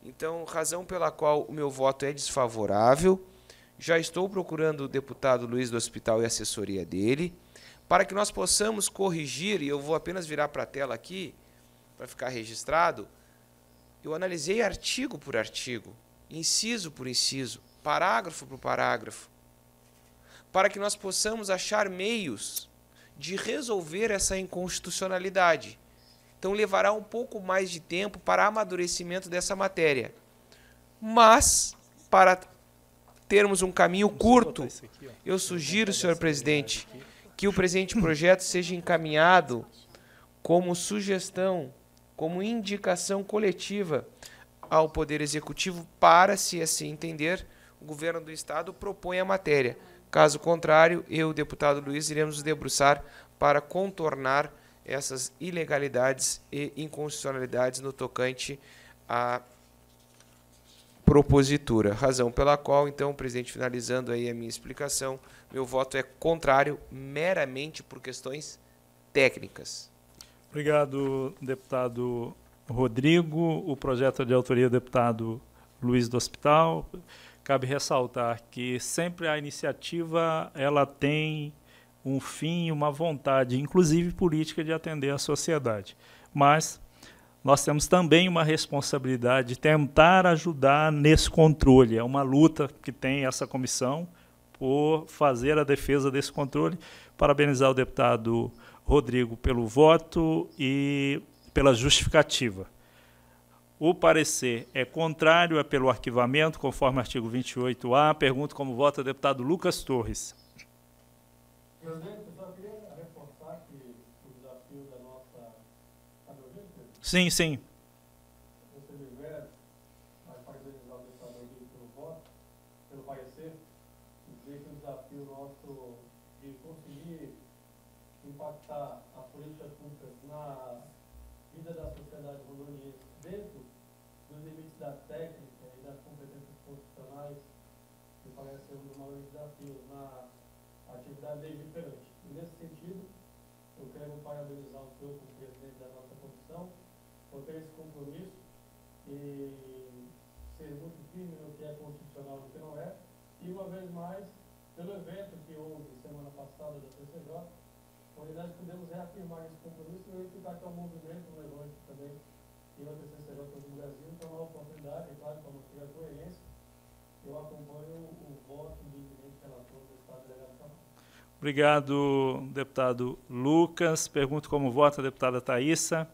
Então, razão pela qual o meu voto é desfavorável. Já estou procurando o deputado Luiz do Hospital e a assessoria dele, para que nós possamos corrigir, e eu vou apenas virar para a tela aqui, para ficar registrado, eu analisei artigo por artigo, inciso por inciso, parágrafo por parágrafo, para que nós possamos achar meios de resolver essa inconstitucionalidade. Então levará um pouco mais de tempo para amadurecimento dessa matéria. Mas, para termos um caminho curto, eu sugiro, senhor presidente, que o presente projeto seja encaminhado como sugestão como indicação coletiva ao Poder Executivo para, se assim entender, o governo do Estado propõe a matéria. Caso contrário, eu, deputado Luiz, iremos nos debruçar para contornar essas ilegalidades e inconstitucionalidades no tocante à propositura. Razão pela qual, então, presidente, finalizando aí a minha explicação, meu voto é contrário meramente por questões técnicas. Obrigado, deputado Rodrigo. O projeto de autoria do deputado Luiz do Hospital. Cabe ressaltar que sempre a iniciativa ela tem um fim, uma vontade, inclusive política, de atender a sociedade. Mas nós temos também uma responsabilidade de tentar ajudar nesse controle. É uma luta que tem essa comissão por fazer a defesa desse controle. Parabenizar o deputado Rodrigo pelo voto e pela justificativa. O parecer é contrário, é pelo arquivamento, conforme artigo 28-A. Pergunto como vota o deputado Lucas Torres. Presidente, eu só queria reforçar que o desafio da nossa. Sim, sim. Você me o pelo parecer, dizer que o desafio nosso de conseguir impactar a política pública na vida da sociedade rondoniense dentro dos limites da técnica e das competências constitucionais, que parece ser um dos maiores desafios na atividade legiferante. E nesse sentido, eu quero parabenizar o senhor como presidente da nossa comissão por ter esse compromisso e ser muito firme no que é constitucional e o que não é. E uma vez mais, pelo evento que houve semana passada da CCJ, Hoje podemos reafirmar esse compromisso e verificar que é o movimento um levante também e o outras CCJs do Brasil, então é uma oportunidade, é claro, para manter coerência. Eu acompanho o voto do eminente relator do Estado de Delegação. Obrigado, deputado Lucas. Pergunto como vota a deputada Thaisa.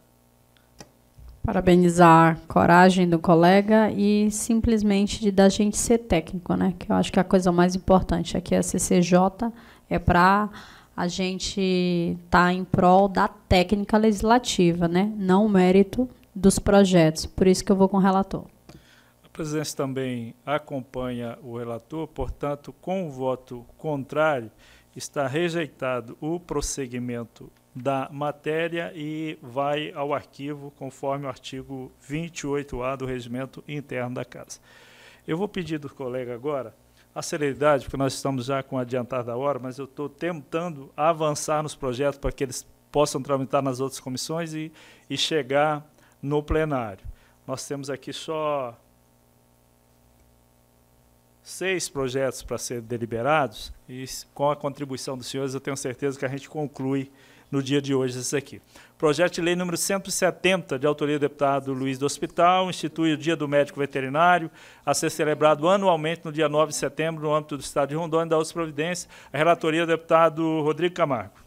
Parabenizar a coragem do colega e simplesmente de da gente ser técnico, né? Que eu acho que é a coisa mais importante aqui é a CCJ é para a gente está em prol da técnica legislativa, né? não o mérito dos projetos. Por isso que eu vou com o relator. A presidência também acompanha o relator, portanto, com o voto contrário, está rejeitado o prosseguimento da matéria e vai ao arquivo conforme o artigo 28A do regimento interno da Casa. Eu vou pedir do colega agora a celeridade, porque nós estamos já com o adiantar da hora, mas eu estou tentando avançar nos projetos para que eles possam tramitar nas outras comissões e, e chegar no plenário. Nós temos aqui só seis projetos para serem deliberados e com a contribuição dos senhores eu tenho certeza que a gente conclui no dia de hoje esse aqui. Projeto de lei número 170, de autoria do deputado Luiz do Hospital, institui o Dia do Médico Veterinário, a ser celebrado anualmente no dia 9 de setembro, no âmbito do Estado de Rondônia, da USP Providência. A relatoria do deputado Rodrigo Camargo.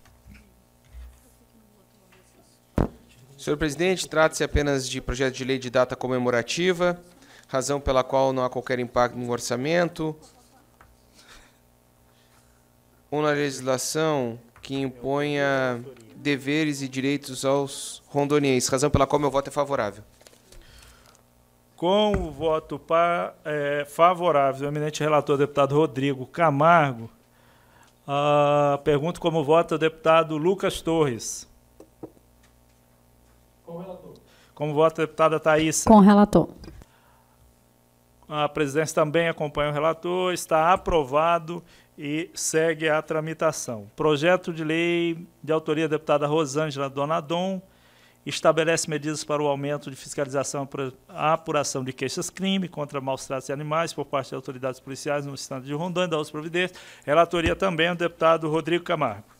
Senhor presidente, trata-se apenas de projeto de lei de data comemorativa, razão pela qual não há qualquer impacto no orçamento ou na legislação que imponha deveres e direitos aos rondonienses, razão pela qual meu voto é favorável. Com o voto para é, favorável do eminente relator, deputado Rodrigo Camargo, uh, pergunto como vota o deputado Lucas Torres. Com relator. Como vota a deputada Thaís? Com relator. A presidência também acompanha o relator. Está aprovado e segue a tramitação. Projeto de lei de autoria da deputada Rosângela Donadon estabelece medidas para o aumento de fiscalização para a apuração de queixas-crime contra maus-tratos de animais por parte de autoridades policiais no estado de Rondônia, da providências. Relatoria também do deputado Rodrigo Camargo.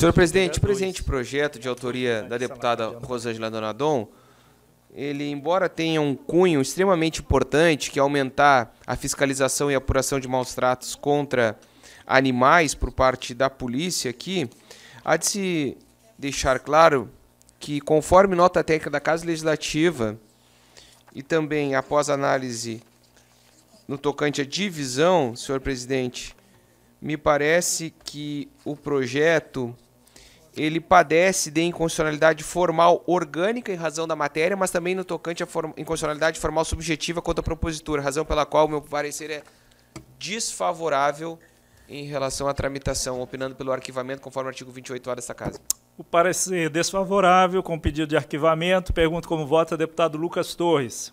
Senhor presidente, o presente projeto de autoria da deputada Rosângela Donadon, ele, embora tenha um cunho extremamente importante, que é aumentar a fiscalização e apuração de maus tratos contra animais por parte da polícia aqui, há de se deixar claro que, conforme nota técnica da Casa Legislativa, e também após análise no tocante à divisão, senhor presidente, me parece que o projeto ele padece de inconstitucionalidade formal orgânica em razão da matéria, mas também no tocante à form inconstitucionalidade formal subjetiva quanto à propositura, razão pela qual o meu parecer é desfavorável em relação à tramitação, opinando pelo arquivamento conforme o artigo 28A desta Casa. O parecer desfavorável com pedido de arquivamento. Pergunto como vota o deputado Lucas Torres.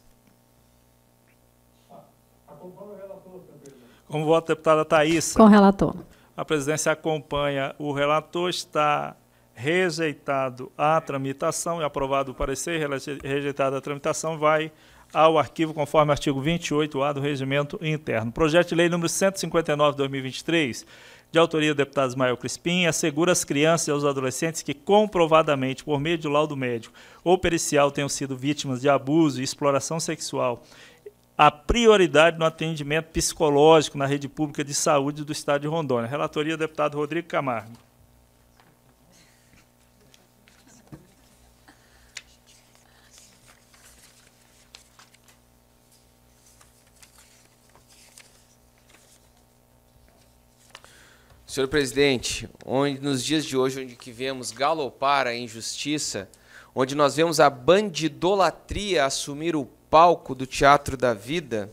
Como vota a deputada Thaís? Com relator. A presidência acompanha o relator, está rejeitado a tramitação e aprovado o parecer, rejeitada a tramitação, vai ao arquivo conforme artigo 28-A do Regimento Interno. Projeto de Lei número 159/2023, de autoria do deputado Ismael Crispim, assegura às crianças e aos adolescentes que comprovadamente, por meio de laudo médico ou pericial, tenham sido vítimas de abuso e exploração sexual a prioridade no atendimento psicológico na rede pública de saúde do Estado de Rondônia. Relatoria, deputado Rodrigo Camargo. Senhor presidente, onde nos dias de hoje, onde que vemos galopar a injustiça, onde nós vemos a bandidolatria assumir o palco do teatro da vida,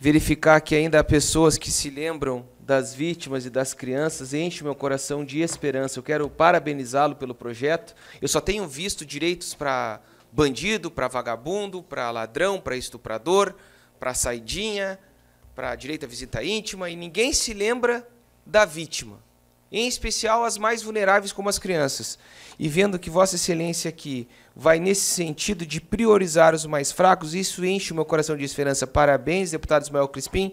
verificar que ainda há pessoas que se lembram das vítimas e das crianças enche meu coração de esperança. Eu quero parabenizá-lo pelo projeto. Eu só tenho visto direitos para bandido, para vagabundo, para ladrão, para estuprador, para saidinha, para direito à visita íntima e ninguém se lembra da vítima, em especial as mais vulneráveis, como as crianças. E vendo que Vossa Excelência aqui vai nesse sentido de priorizar os mais fracos, isso enche o meu coração de esperança. Parabéns, deputado Ismael Crispim.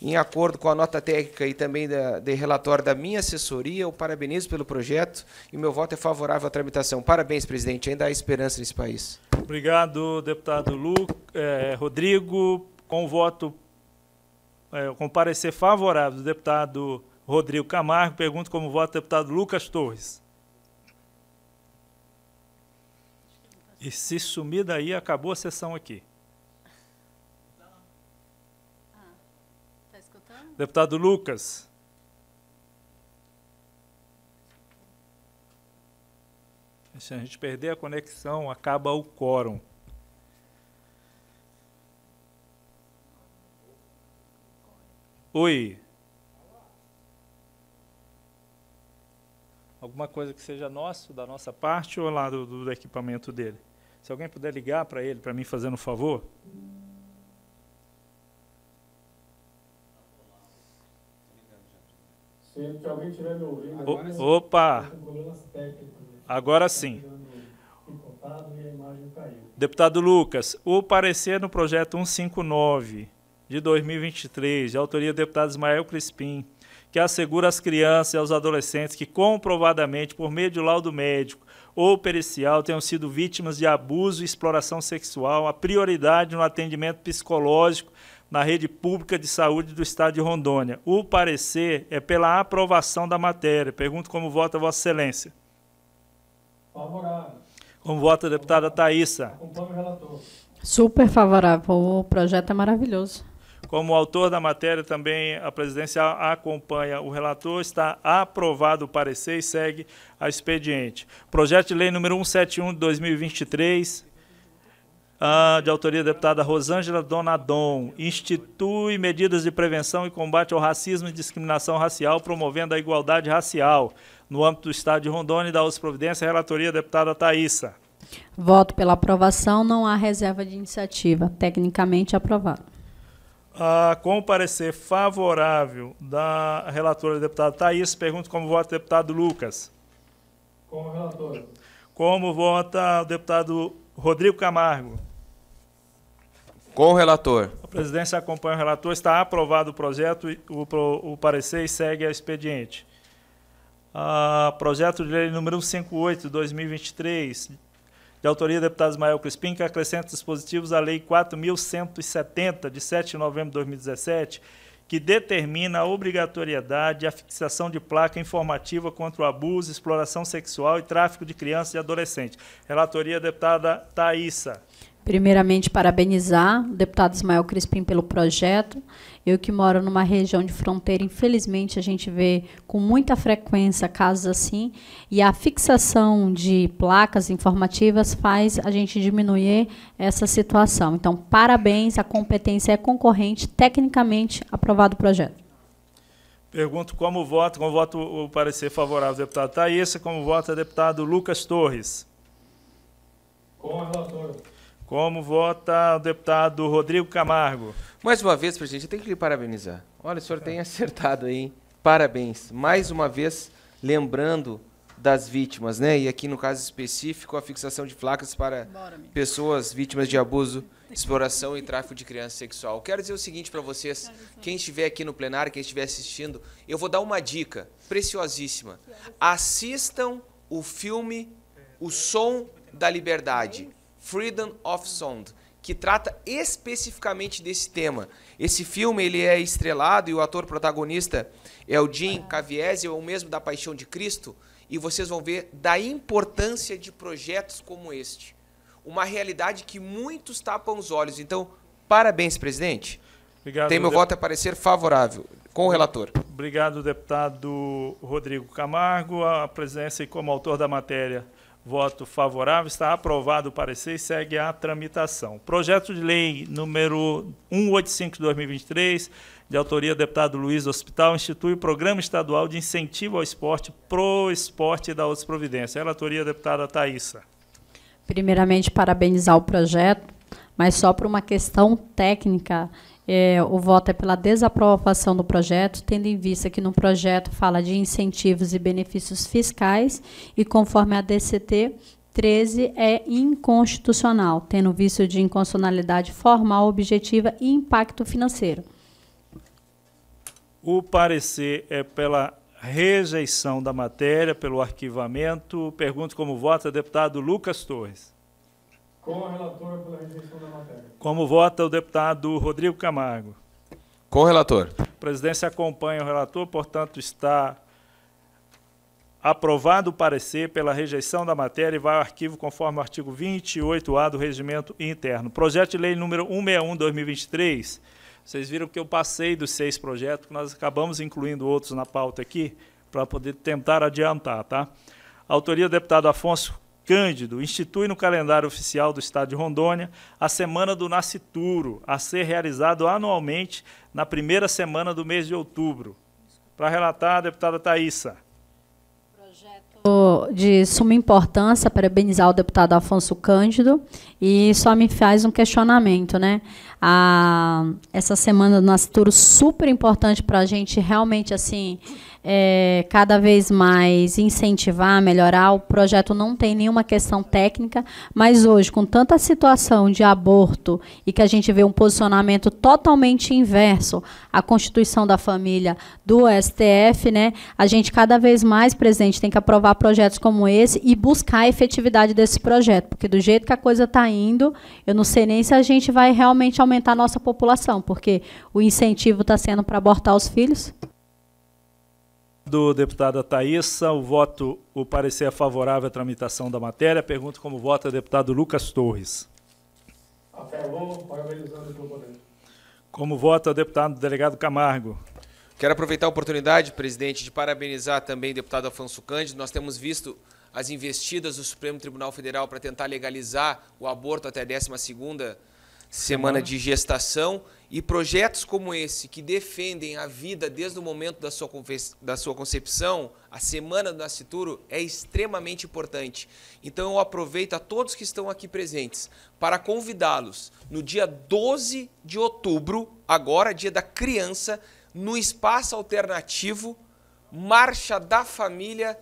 Em acordo com a nota técnica e também da, de relatório da minha assessoria, eu parabenizo pelo projeto e meu voto é favorável à tramitação. Parabéns, presidente. Ainda há esperança nesse país. Obrigado, deputado Lu, eh, Rodrigo. Com o voto, eh, com parecer favorável do deputado Rodrigo Camargo. Pergunto como vota o deputado Lucas Torres. E se sumir daí, acabou a sessão aqui. Tá deputado Lucas. Se a gente perder a conexão, acaba o quórum. Oi. alguma coisa que seja nosso, da nossa parte ou lá do, do equipamento dele. Se alguém puder ligar para ele, para mim, fazendo um favor. Se alguém tiver me ouvindo, agora, opa! Agora sim. Né? Tá deputado Lucas, o parecer no projeto 159 de 2023, de autoria do deputado Ismael Crispim, que assegura às crianças e aos adolescentes que comprovadamente, por meio de laudo médico ou pericial, tenham sido vítimas de abuso e exploração sexual, a prioridade no atendimento psicológico na rede pública de saúde do estado de Rondônia. O parecer é pela aprovação da matéria. Pergunto como vota Vossa Excelência. Favorável. Como vota a deputada Thaísa? Acompanho o relator. Super favorável. O projeto é maravilhoso. Como autor da matéria, também a presidência acompanha o relator, está aprovado o parecer e segue a expediente. Projeto de lei número 171 de 2023, ah, de autoria da deputada Rosângela Donadon, institui medidas de prevenção e combate ao racismo e discriminação racial, promovendo a igualdade racial. No âmbito do Estado de Rondônia, da USP Providência, relatoria deputada Thaisa. Voto pela aprovação, não há reserva de iniciativa. Tecnicamente aprovado com o parecer favorável da relatora deputada Thaís, pergunto como vota o deputado Lucas. Como relator. Como vota o deputado Rodrigo Camargo. Com o relator. A presidência acompanha o relator. Está aprovado o projeto, o, o parecer e segue a expediente. Ah, projeto de lei número 158, 2023, de autoria do deputado Ismael Crispim, que acrescenta dispositivos à Lei 4.170, de 7 de novembro de 2017, que determina a obrigatoriedade a fixação de placa informativa contra o abuso, exploração sexual e tráfico de crianças e adolescentes. Relatoria deputada Thaisa. Primeiramente, parabenizar o deputado Ismael Crispim pelo projeto. Eu que moro numa região de fronteira, infelizmente a gente vê com muita frequência casos assim, e a fixação de placas informativas faz a gente diminuir essa situação. Então, parabéns, a competência é concorrente, tecnicamente aprovado o projeto. Pergunto como voto, como voto o parecer favorável deputado Thaís, como vota o deputado Lucas Torres. Com a relatora. Como vota o deputado Rodrigo Camargo? Mais uma vez, presidente, eu tenho que lhe parabenizar. Olha, o senhor tem acertado aí, hein? Parabéns. Mais uma vez, lembrando das vítimas, né? E aqui no caso específico, a fixação de placas para pessoas vítimas de abuso, exploração e tráfico de criança sexual. Quero dizer o seguinte para vocês, quem estiver aqui no plenário, quem estiver assistindo, eu vou dar uma dica preciosíssima. Assistam o filme O Som da Liberdade Freedom of Sound, que trata especificamente desse tema. Esse filme ele é estrelado e o ator protagonista é o Jim Caviezel, é o mesmo da Paixão de Cristo, e vocês vão ver da importância de projetos como este. Uma realidade que muitos tapam os olhos. Então, parabéns, presidente. Obrigado, Tem meu voto a parecer favorável com o relator. Obrigado, deputado Rodrigo Camargo. A presença e como autor da matéria, voto favorável, está aprovado o parecer e segue a tramitação. Projeto de lei número 185 de 2023, de autoria do deputado Luiz Hospital, institui o Programa Estadual de Incentivo ao Esporte Pro Esporte da Outra Providência. É relatoria, deputada Thaisa. Primeiramente, parabenizar o projeto, mas só por uma questão técnica. É, o voto é pela desaprovação do projeto, tendo em vista que no projeto fala de incentivos e benefícios fiscais e conforme a DCT 13 é inconstitucional, tendo vício de inconstitucionalidade formal, objetiva e impacto financeiro. O parecer é pela rejeição da matéria, pelo arquivamento. Pergunto como vota deputado Lucas Torres. Com a relatora pela rejeição da matéria. Como vota o deputado Rodrigo Camargo? Com o relator. A presidência acompanha o relator, portanto, está aprovado o parecer pela rejeição da matéria e vai ao arquivo conforme o artigo 28-A do Regimento Interno. Projeto de Lei número 161-2023. Vocês viram que eu passei dos seis projetos, nós acabamos incluindo outros na pauta aqui, para poder tentar adiantar, tá? Autoria do deputado Afonso Cândido institui no calendário oficial do Estado de Rondônia a Semana do Nascituro, a ser realizado anualmente na primeira semana do mês de outubro. Para relatar, a deputada Thaisa. Projeto de suma importância, para parabenizar o deputado Afonso Cândido, e só me faz um questionamento, né? A, essa semana do Nascituro super importante para a gente realmente, assim, é, cada vez mais incentivar, melhorar. O projeto não tem nenhuma questão técnica, mas hoje, com tanta situação de aborto e que a gente vê um posicionamento totalmente inverso à Constituição da Família do STF, né, a gente cada vez mais, presidente, tem que aprovar projetos como esse e buscar a efetividade desse projeto, porque do jeito que a coisa está indo, eu não sei nem se a gente vai realmente aumentar a nossa população, porque o incentivo está sendo para abortar os filhos do deputado Thaísa. O voto, o parecer é favorável à tramitação da matéria. Pergunto como vota o deputado Lucas Torres. A parabenizando o proponente. Como vota o deputado delegado Camargo? Quero aproveitar a oportunidade, presidente, de parabenizar também o deputado Afonso Cândido. Nós temos visto as investidas do Supremo Tribunal Federal para tentar legalizar o aborto até a 12 semana, semana de gestação e projetos como esse, que defendem a vida desde o momento da sua, da sua concepção, a Semana do Nascituro, é extremamente importante. Então eu aproveito a todos que estão aqui presentes para convidá-los no dia 12 de outubro, agora, dia da criança, no espaço alternativo Marcha da Família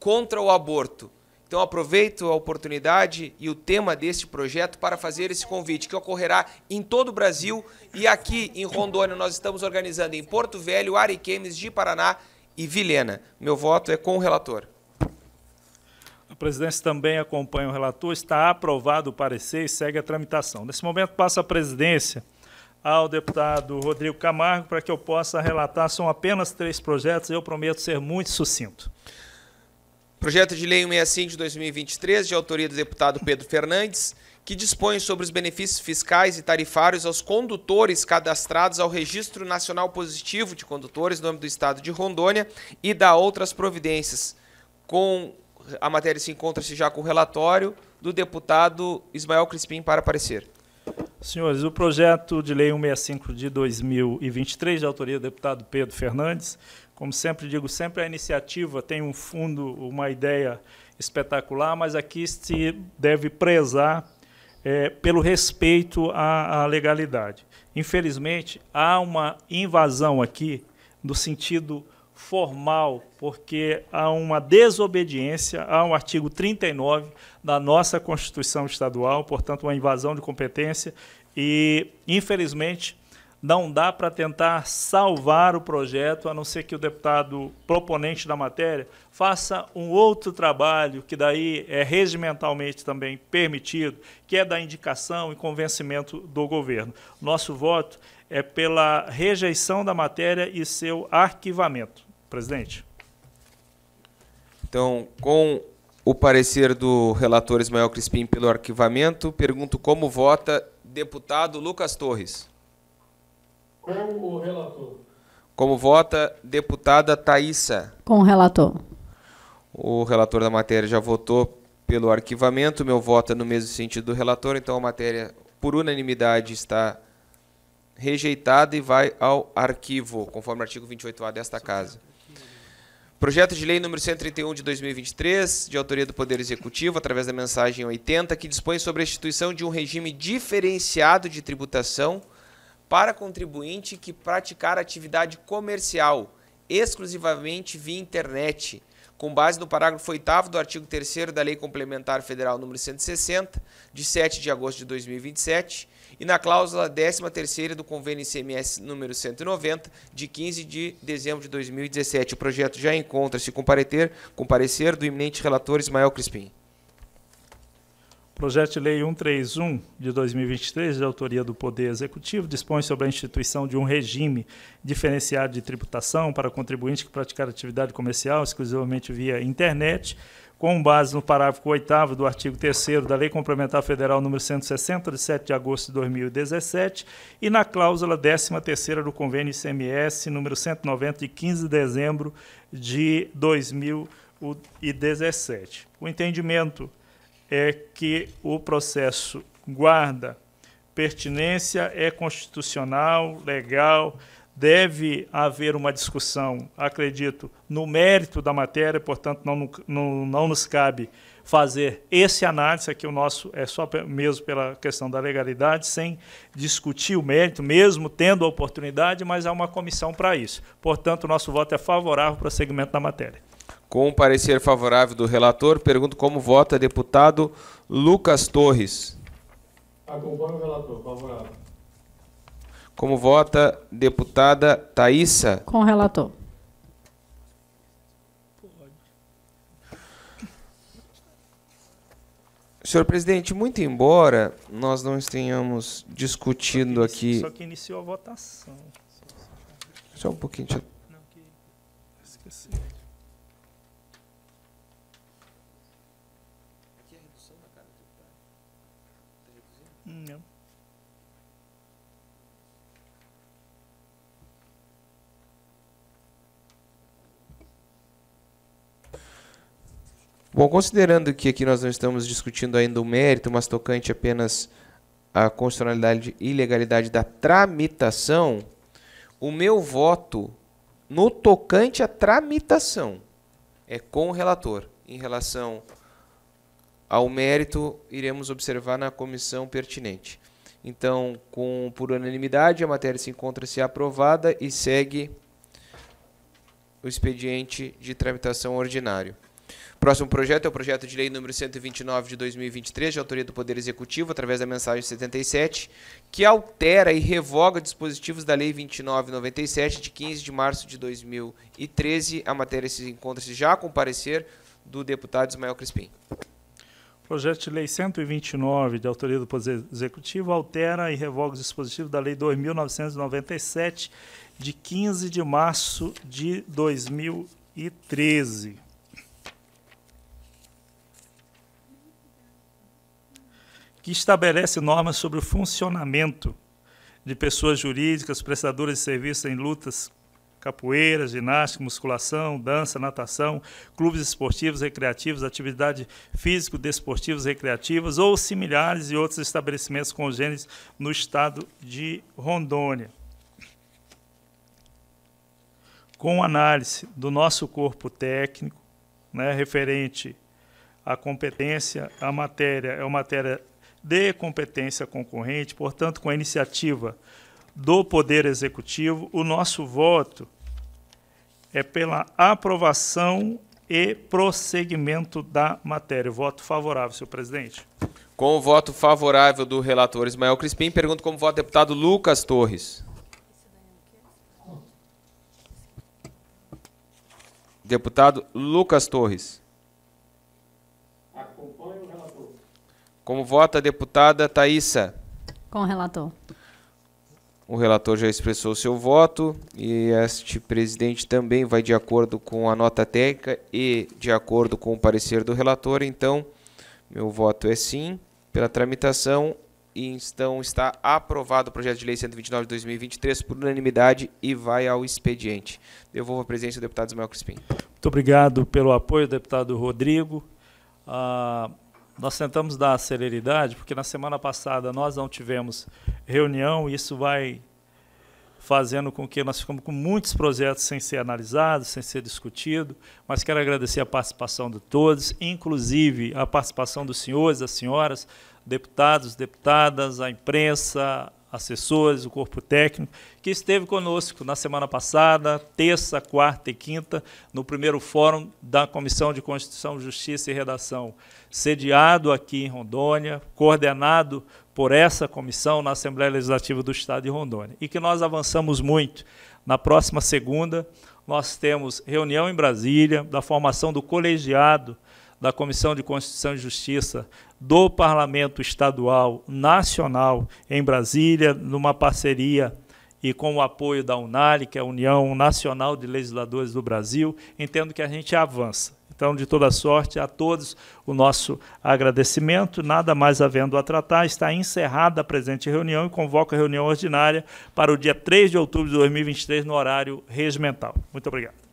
contra o Aborto. Então aproveito a oportunidade e o tema deste projeto para fazer esse convite que ocorrerá em todo o Brasil e aqui em Rondônia nós estamos organizando em Porto Velho, Ariquemes de Paraná e Vilhena. Meu voto é com o relator. A presidência também acompanha o relator, está aprovado o parecer e segue a tramitação. Nesse momento passo a presidência ao deputado Rodrigo Camargo para que eu possa relatar, são apenas três projetos, eu prometo ser muito sucinto. Projeto de Lei 165 de 2023, de autoria do deputado Pedro Fernandes, que dispõe sobre os benefícios fiscais e tarifários aos condutores cadastrados ao Registro Nacional Positivo de Condutores, no nome do Estado de Rondônia, e da outras providências. Com a matéria se encontra-se já com o relatório do deputado Ismael Crispim para aparecer. Senhores, o projeto de lei 165 de 2023, de autoria do deputado Pedro Fernandes, como sempre digo, sempre a iniciativa tem um fundo, uma ideia espetacular, mas aqui se deve prezar é, pelo respeito à, à legalidade. Infelizmente, há uma invasão aqui no sentido formal, porque há uma desobediência ao artigo 39 da nossa Constituição Estadual, portanto, uma invasão de competência e, infelizmente, não dá para tentar salvar o projeto, a não ser que o deputado proponente da matéria faça um outro trabalho, que daí é regimentalmente também permitido, que é da indicação e convencimento do governo. Nosso voto é pela rejeição da matéria e seu arquivamento. Presidente. Então, com o parecer do relator Ismael Crispim pelo arquivamento, pergunto como vota deputado Lucas Torres. Com o relator. Como vota deputada Thaisa? Com o relator. O relator da matéria já votou pelo arquivamento, meu voto é no mesmo sentido do relator, então a matéria, por unanimidade, está rejeitada e vai ao arquivo, conforme o artigo 28A desta Casa. Projeto de Lei número 131 de 2023, de autoria do Poder Executivo, através da mensagem 80, que dispõe sobre a instituição de um regime diferenciado de tributação para contribuinte que praticar atividade comercial exclusivamente via internet, com base no parágrafo 8 do artigo 3 da Lei Complementar Federal nº 160, de 7 de agosto de 2027, e na cláusula 13 do Convênio ICMS número 190, de 15 de dezembro de 2017. O projeto já encontra-se com parecer, com parecer do iminente relator Ismael Crispim. Projeto de Lei 131 de 2023, de autoria do Poder Executivo, dispõe sobre a instituição de um regime diferenciado de tributação para contribuinte que praticar atividade comercial exclusivamente via internet, com base no parágrafo 8 do artigo 3 da Lei Complementar Federal nº 160, de 7 de agosto de 2017, e na cláusula 13 do Convênio ICMS nº 190, de 15 de dezembro de 2017. O entendimento é que o processo guarda pertinência, é constitucional, legal, deve haver uma discussão, acredito, no mérito da matéria, portanto, não, não, não nos cabe fazer esse análise, aqui o nosso é só mesmo pela questão da legalidade, sem discutir o mérito, mesmo tendo a oportunidade, mas há uma comissão para isso. Portanto, o nosso voto é favorável para o segmento da matéria. Com o parecer favorável do relator, pergunto como vota deputado Lucas Torres. Acompanho o relator, favorável. Como vota deputada Thaisa? Com o relator. Senhor presidente, muito embora nós não tenhamos discutindo só que, aqui. Só que iniciou a votação. Só um pouquinho. Não, que... Esqueci. Bom, considerando que aqui nós não estamos discutindo ainda o mérito, mas tocante apenas à constitucionalidade e ilegalidade da tramitação, o meu voto no tocante à tramitação é com o relator. Em relação ao mérito, iremos observar na comissão pertinente. Então, com, por unanimidade, a matéria se encontra-se aprovada e segue o expediente de tramitação ordinário. Próximo projeto é o projeto de lei número 129 de 2023, de autoria do Poder Executivo, através da mensagem 77, que altera e revoga dispositivos da Lei 2997, de 15 de março de 2013. A matéria se encontra-se já com parecer do deputado Ismael Crispim. Projeto de Lei 129, de autoria do Poder Executivo, altera e revoga os dispositivos da Lei 2997, de 15 de março de 2013. que estabelece normas sobre o funcionamento de pessoas jurídicas, prestadoras de serviço em lutas, capoeira, ginástica, musculação, dança, natação, clubes esportivos, recreativos, atividade físico, desportivas, recreativas ou similares e outros estabelecimentos congêneres no estado de Rondônia. Com análise do nosso corpo técnico, né, referente à competência, a matéria é uma matéria de competência concorrente, portanto, com a iniciativa do Poder Executivo, o nosso voto é pela aprovação e prosseguimento da matéria. Voto favorável, senhor presidente. Com o voto favorável do relator Ismael Crispim, pergunto como vota o deputado Lucas Torres. Deputado Lucas Torres. Como vota a deputada Thaisa? Com o relator. O relator já expressou seu voto e este presidente também vai de acordo com a nota técnica e de acordo com o parecer do relator. Então, meu voto é sim pela tramitação e então está aprovado o projeto de lei 129 de 2023 por unanimidade e vai ao expediente. Devolvo a presença do deputado Ismael Crispim. Muito obrigado pelo apoio, deputado Rodrigo. Ah, nós tentamos dar celeridade, porque na semana passada nós não tivemos reunião, e isso vai fazendo com que nós ficamos com muitos projetos sem ser analisados, sem ser discutido, mas quero agradecer a participação de todos, inclusive a participação dos senhores, das senhoras, deputados, deputadas, a imprensa, assessores, o corpo técnico, que esteve conosco na semana passada, terça, quarta e quinta, no primeiro fórum da Comissão de Constituição, Justiça e Redação sediado aqui em Rondônia, coordenado por essa comissão na Assembleia Legislativa do Estado de Rondônia, e que nós avançamos muito. Na próxima segunda, nós temos reunião em Brasília da formação do colegiado da Comissão de Constituição e Justiça do Parlamento Estadual Nacional em Brasília, numa parceria e com o apoio da UNALI, que é a União Nacional de Legisladores do Brasil, entendo que a gente avança. Então, de toda sorte, a todos o nosso agradecimento. Nada mais havendo a tratar, está encerrada a presente reunião e convoco a reunião ordinária para o dia 3 de outubro de 2023, no horário regimental. Muito obrigado.